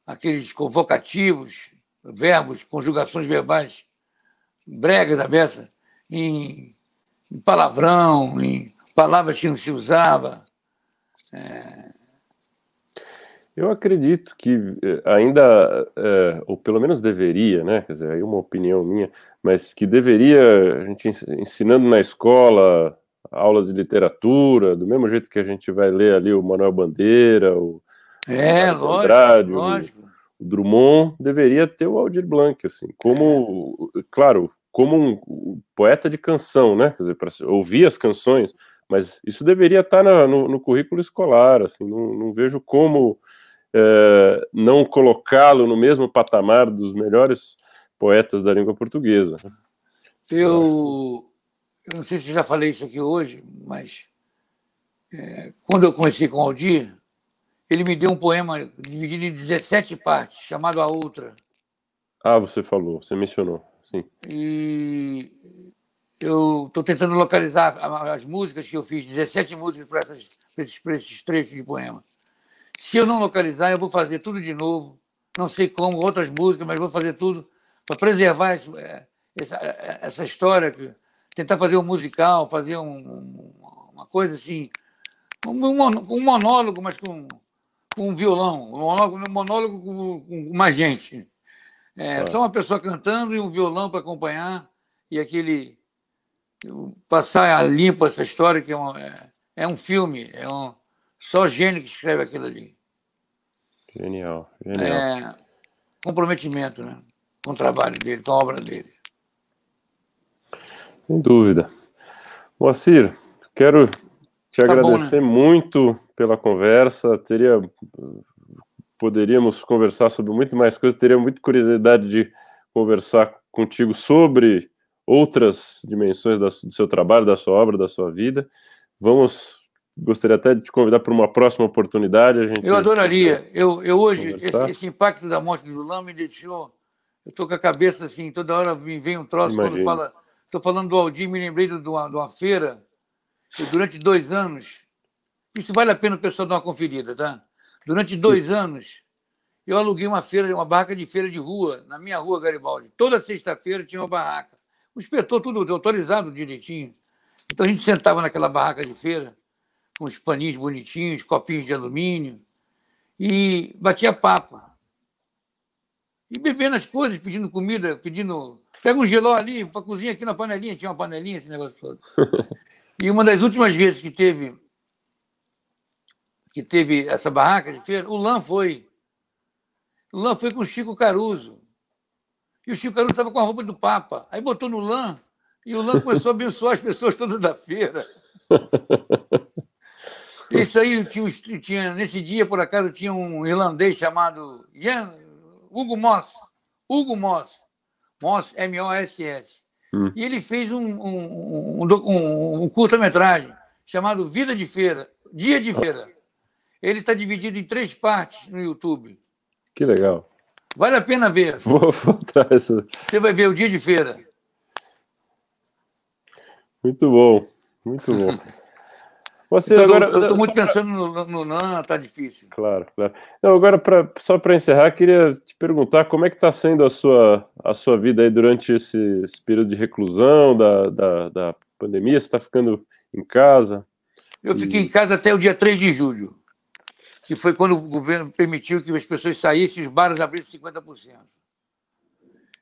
aqueles convocativos, verbos, conjugações verbais, bregas da beça, em em palavrão, em palavras que não se usava. É... Eu acredito que eh, ainda, é, ou pelo menos deveria, né? Quer dizer, aí uma opinião minha, mas que deveria a gente ensinando na escola aulas de literatura, do mesmo jeito que a gente vai ler ali o Manuel Bandeira, o é, lógico, Andrade, lógico. O, o Drummond, deveria ter o Aldir Blanc, assim, como, é. claro, como um, poeta de canção, né? Quer dizer, para ouvir as canções, mas isso deveria estar tá no, no, currículo escolar, assim, não, não vejo como é, não colocá-lo no mesmo patamar dos melhores poetas da língua portuguesa. Eu, eu não sei se já falei isso aqui hoje, mas é, quando eu conheci com o Aldir, ele me deu um poema dividido em 17 partes, chamado A Outra. Ah, você falou, você mencionou. Sim. E eu estou tentando localizar as músicas que eu fiz, 17 músicas para esses, esses trechos de poema. Se eu não localizar, eu vou fazer tudo de novo, não sei como, outras músicas, mas vou fazer tudo para preservar esse, é, essa, é, é, essa, história, que, tentar fazer um musical, fazer um, uma coisa assim, um, monólogo, mas com, com um violão, um monólogo, um monólogo com, com mais gente. É, ah. Só uma pessoa cantando e um violão para acompanhar e aquele passar a limpo essa história que é, uma, é, é um filme, é um só gênio que escreve aquilo ali. Genial, genial. É, comprometimento, né? Com o trabalho dele, com a obra dele. Sem dúvida. Moacir, quero te tá agradecer bom, né? muito pela conversa. Teria poderíamos conversar sobre muito mais coisas, teria muita curiosidade de conversar contigo sobre outras dimensões da, do seu trabalho, da sua obra, da sua vida. Vamos, gostaria até de te convidar para uma próxima oportunidade. A gente eu adoraria. Eu, eu hoje, esse, esse, impacto da morte do Lula me deixou. Eu estou com a cabeça assim, toda hora me vem um troço Imagina. quando fala. Estou falando do Aldir, me lembrei de uma, de uma feira, durante dois anos. Isso vale a pena o pessoal dar uma conferida, tá? Durante dois anos, eu aluguei uma feira, uma barraca de feira de rua, na minha rua Garibaldi. Toda sexta-feira tinha uma barraca. O inspetor tudo autorizado direitinho. Então a gente sentava naquela barraca de feira, com os paninhos bonitinhos, copinhos de alumínio, e batia papo. E bebendo as coisas, pedindo comida, pedindo. Pega um geló ali, para cozinha aqui na panelinha, tinha uma panelinha, esse negócio todo. E uma das últimas vezes que teve que teve essa barraca de feira, o Lan foi. O Lan foi com o Chico Caruso. E o Chico Caruso estava com a roupa do Papa. Aí botou no Lan e o Lan começou a abençoar as pessoas todas da feira. Isso aí tinha, tinha, nesse dia, por acaso, tinha um irlandês chamado Ian, Hugo Moss. Hugo Moss. Moss, M-O-S-S. Hum. E ele fez um, um, um, um curta-metragem chamado Vida de Feira, Dia de Feira. Ele está dividido em três partes no YouTube. Que legal. Vale a pena ver. Vou, vou atrás. Você vai ver o dia de feira. Muito bom, muito bom. Você então, Estou muito pra... pensando no, no Nana, tá difícil. Claro, claro. Não, agora, pra, só para encerrar, queria te perguntar como é que está sendo a sua, a sua vida aí durante esse, esse período de reclusão, da, da, da pandemia? Você está ficando em casa? Eu e... fiquei em casa até o dia 3 de julho que foi quando o governo permitiu que as pessoas saíssem e os bares abrissem 50%.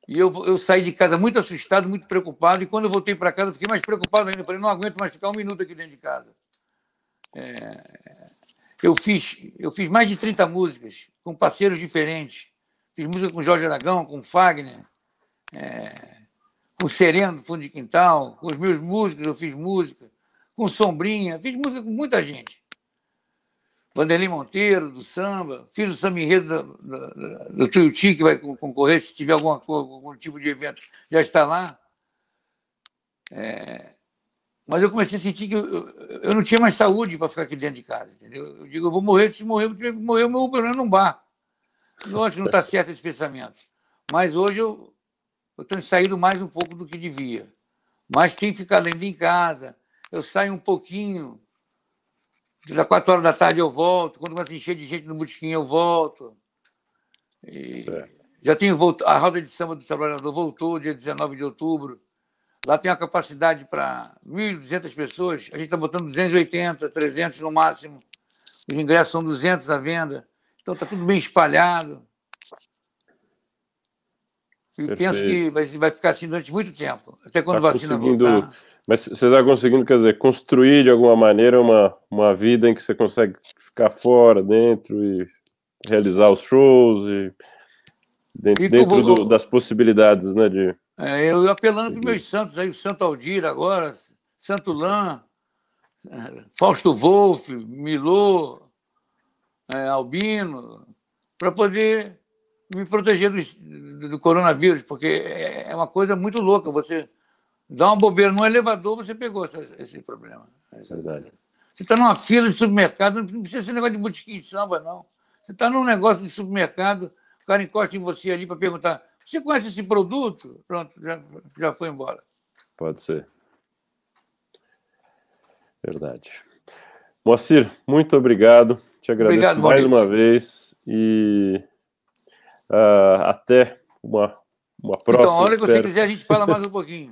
E eu, eu saí de casa muito assustado, muito preocupado, e quando eu voltei para casa, fiquei mais preocupado ainda. falei, não aguento mais ficar um minuto aqui dentro de casa. É... eu, fiz, eu fiz mais de 30 músicas com parceiros diferentes. Fiz música com Jorge Aragão, com Fagner, é... com Sereno, do Fundo de Quintal, com os meus músicos eu fiz música, com Sombrinha, fiz música com muita gente. Vanderlei Monteiro, do samba, filho do samba enredo do, do, do que vai concorrer, se tiver alguma, algum tipo de evento, já está lá. É... Mas eu comecei a sentir que eu, eu não tinha mais saúde para ficar aqui dentro de casa, entendeu? Eu digo, eu vou morrer, se morrer, eu morrer, eu meu problema não bar. Lógico que não está certo esse pensamento. Mas hoje eu, estou tenho saído mais um pouco do que devia. Mas que ficar ainda em casa. Eu saio um pouquinho às quatro horas da tarde eu volto. Quando começa a encher de gente no botequim, eu volto. E já tenho voltado. A roda de samba do trabalhador voltou dia 19 de outubro. Lá tem uma capacidade para 1.200 pessoas. A gente está botando 280, 300 no máximo. Os ingressos são 200 à venda. Então está tudo bem espalhado. E penso que vai, vai ficar assim durante muito tempo. Até quando tá vacina conseguindo... voltar mas você está conseguindo, quer dizer, construir de alguma maneira uma, uma vida em que você consegue ficar fora, dentro e realizar os shows e dentro, e tu, dentro do, das possibilidades, né? De... É, eu apelando para os meus santos aí, o Santo Aldir agora, Santo Lã, Fausto Wolf, Milô, é, Albino, para poder me proteger do, do coronavírus, porque é, é uma coisa muito louca você dá uma bobeira no elevador, você pegou esse problema. Verdade. Você está numa fila de supermercado, não precisa ser negócio de botiquim de samba, não. Você está num negócio de supermercado, o cara encosta em você ali para perguntar: você conhece esse produto? Pronto, já, já foi embora. Pode ser. Verdade. Moacir, muito obrigado. Te agradeço obrigado, mais Maurício. uma vez e uh, até uma, uma próxima. Então, a hora que espero. você quiser, a gente fala mais um pouquinho.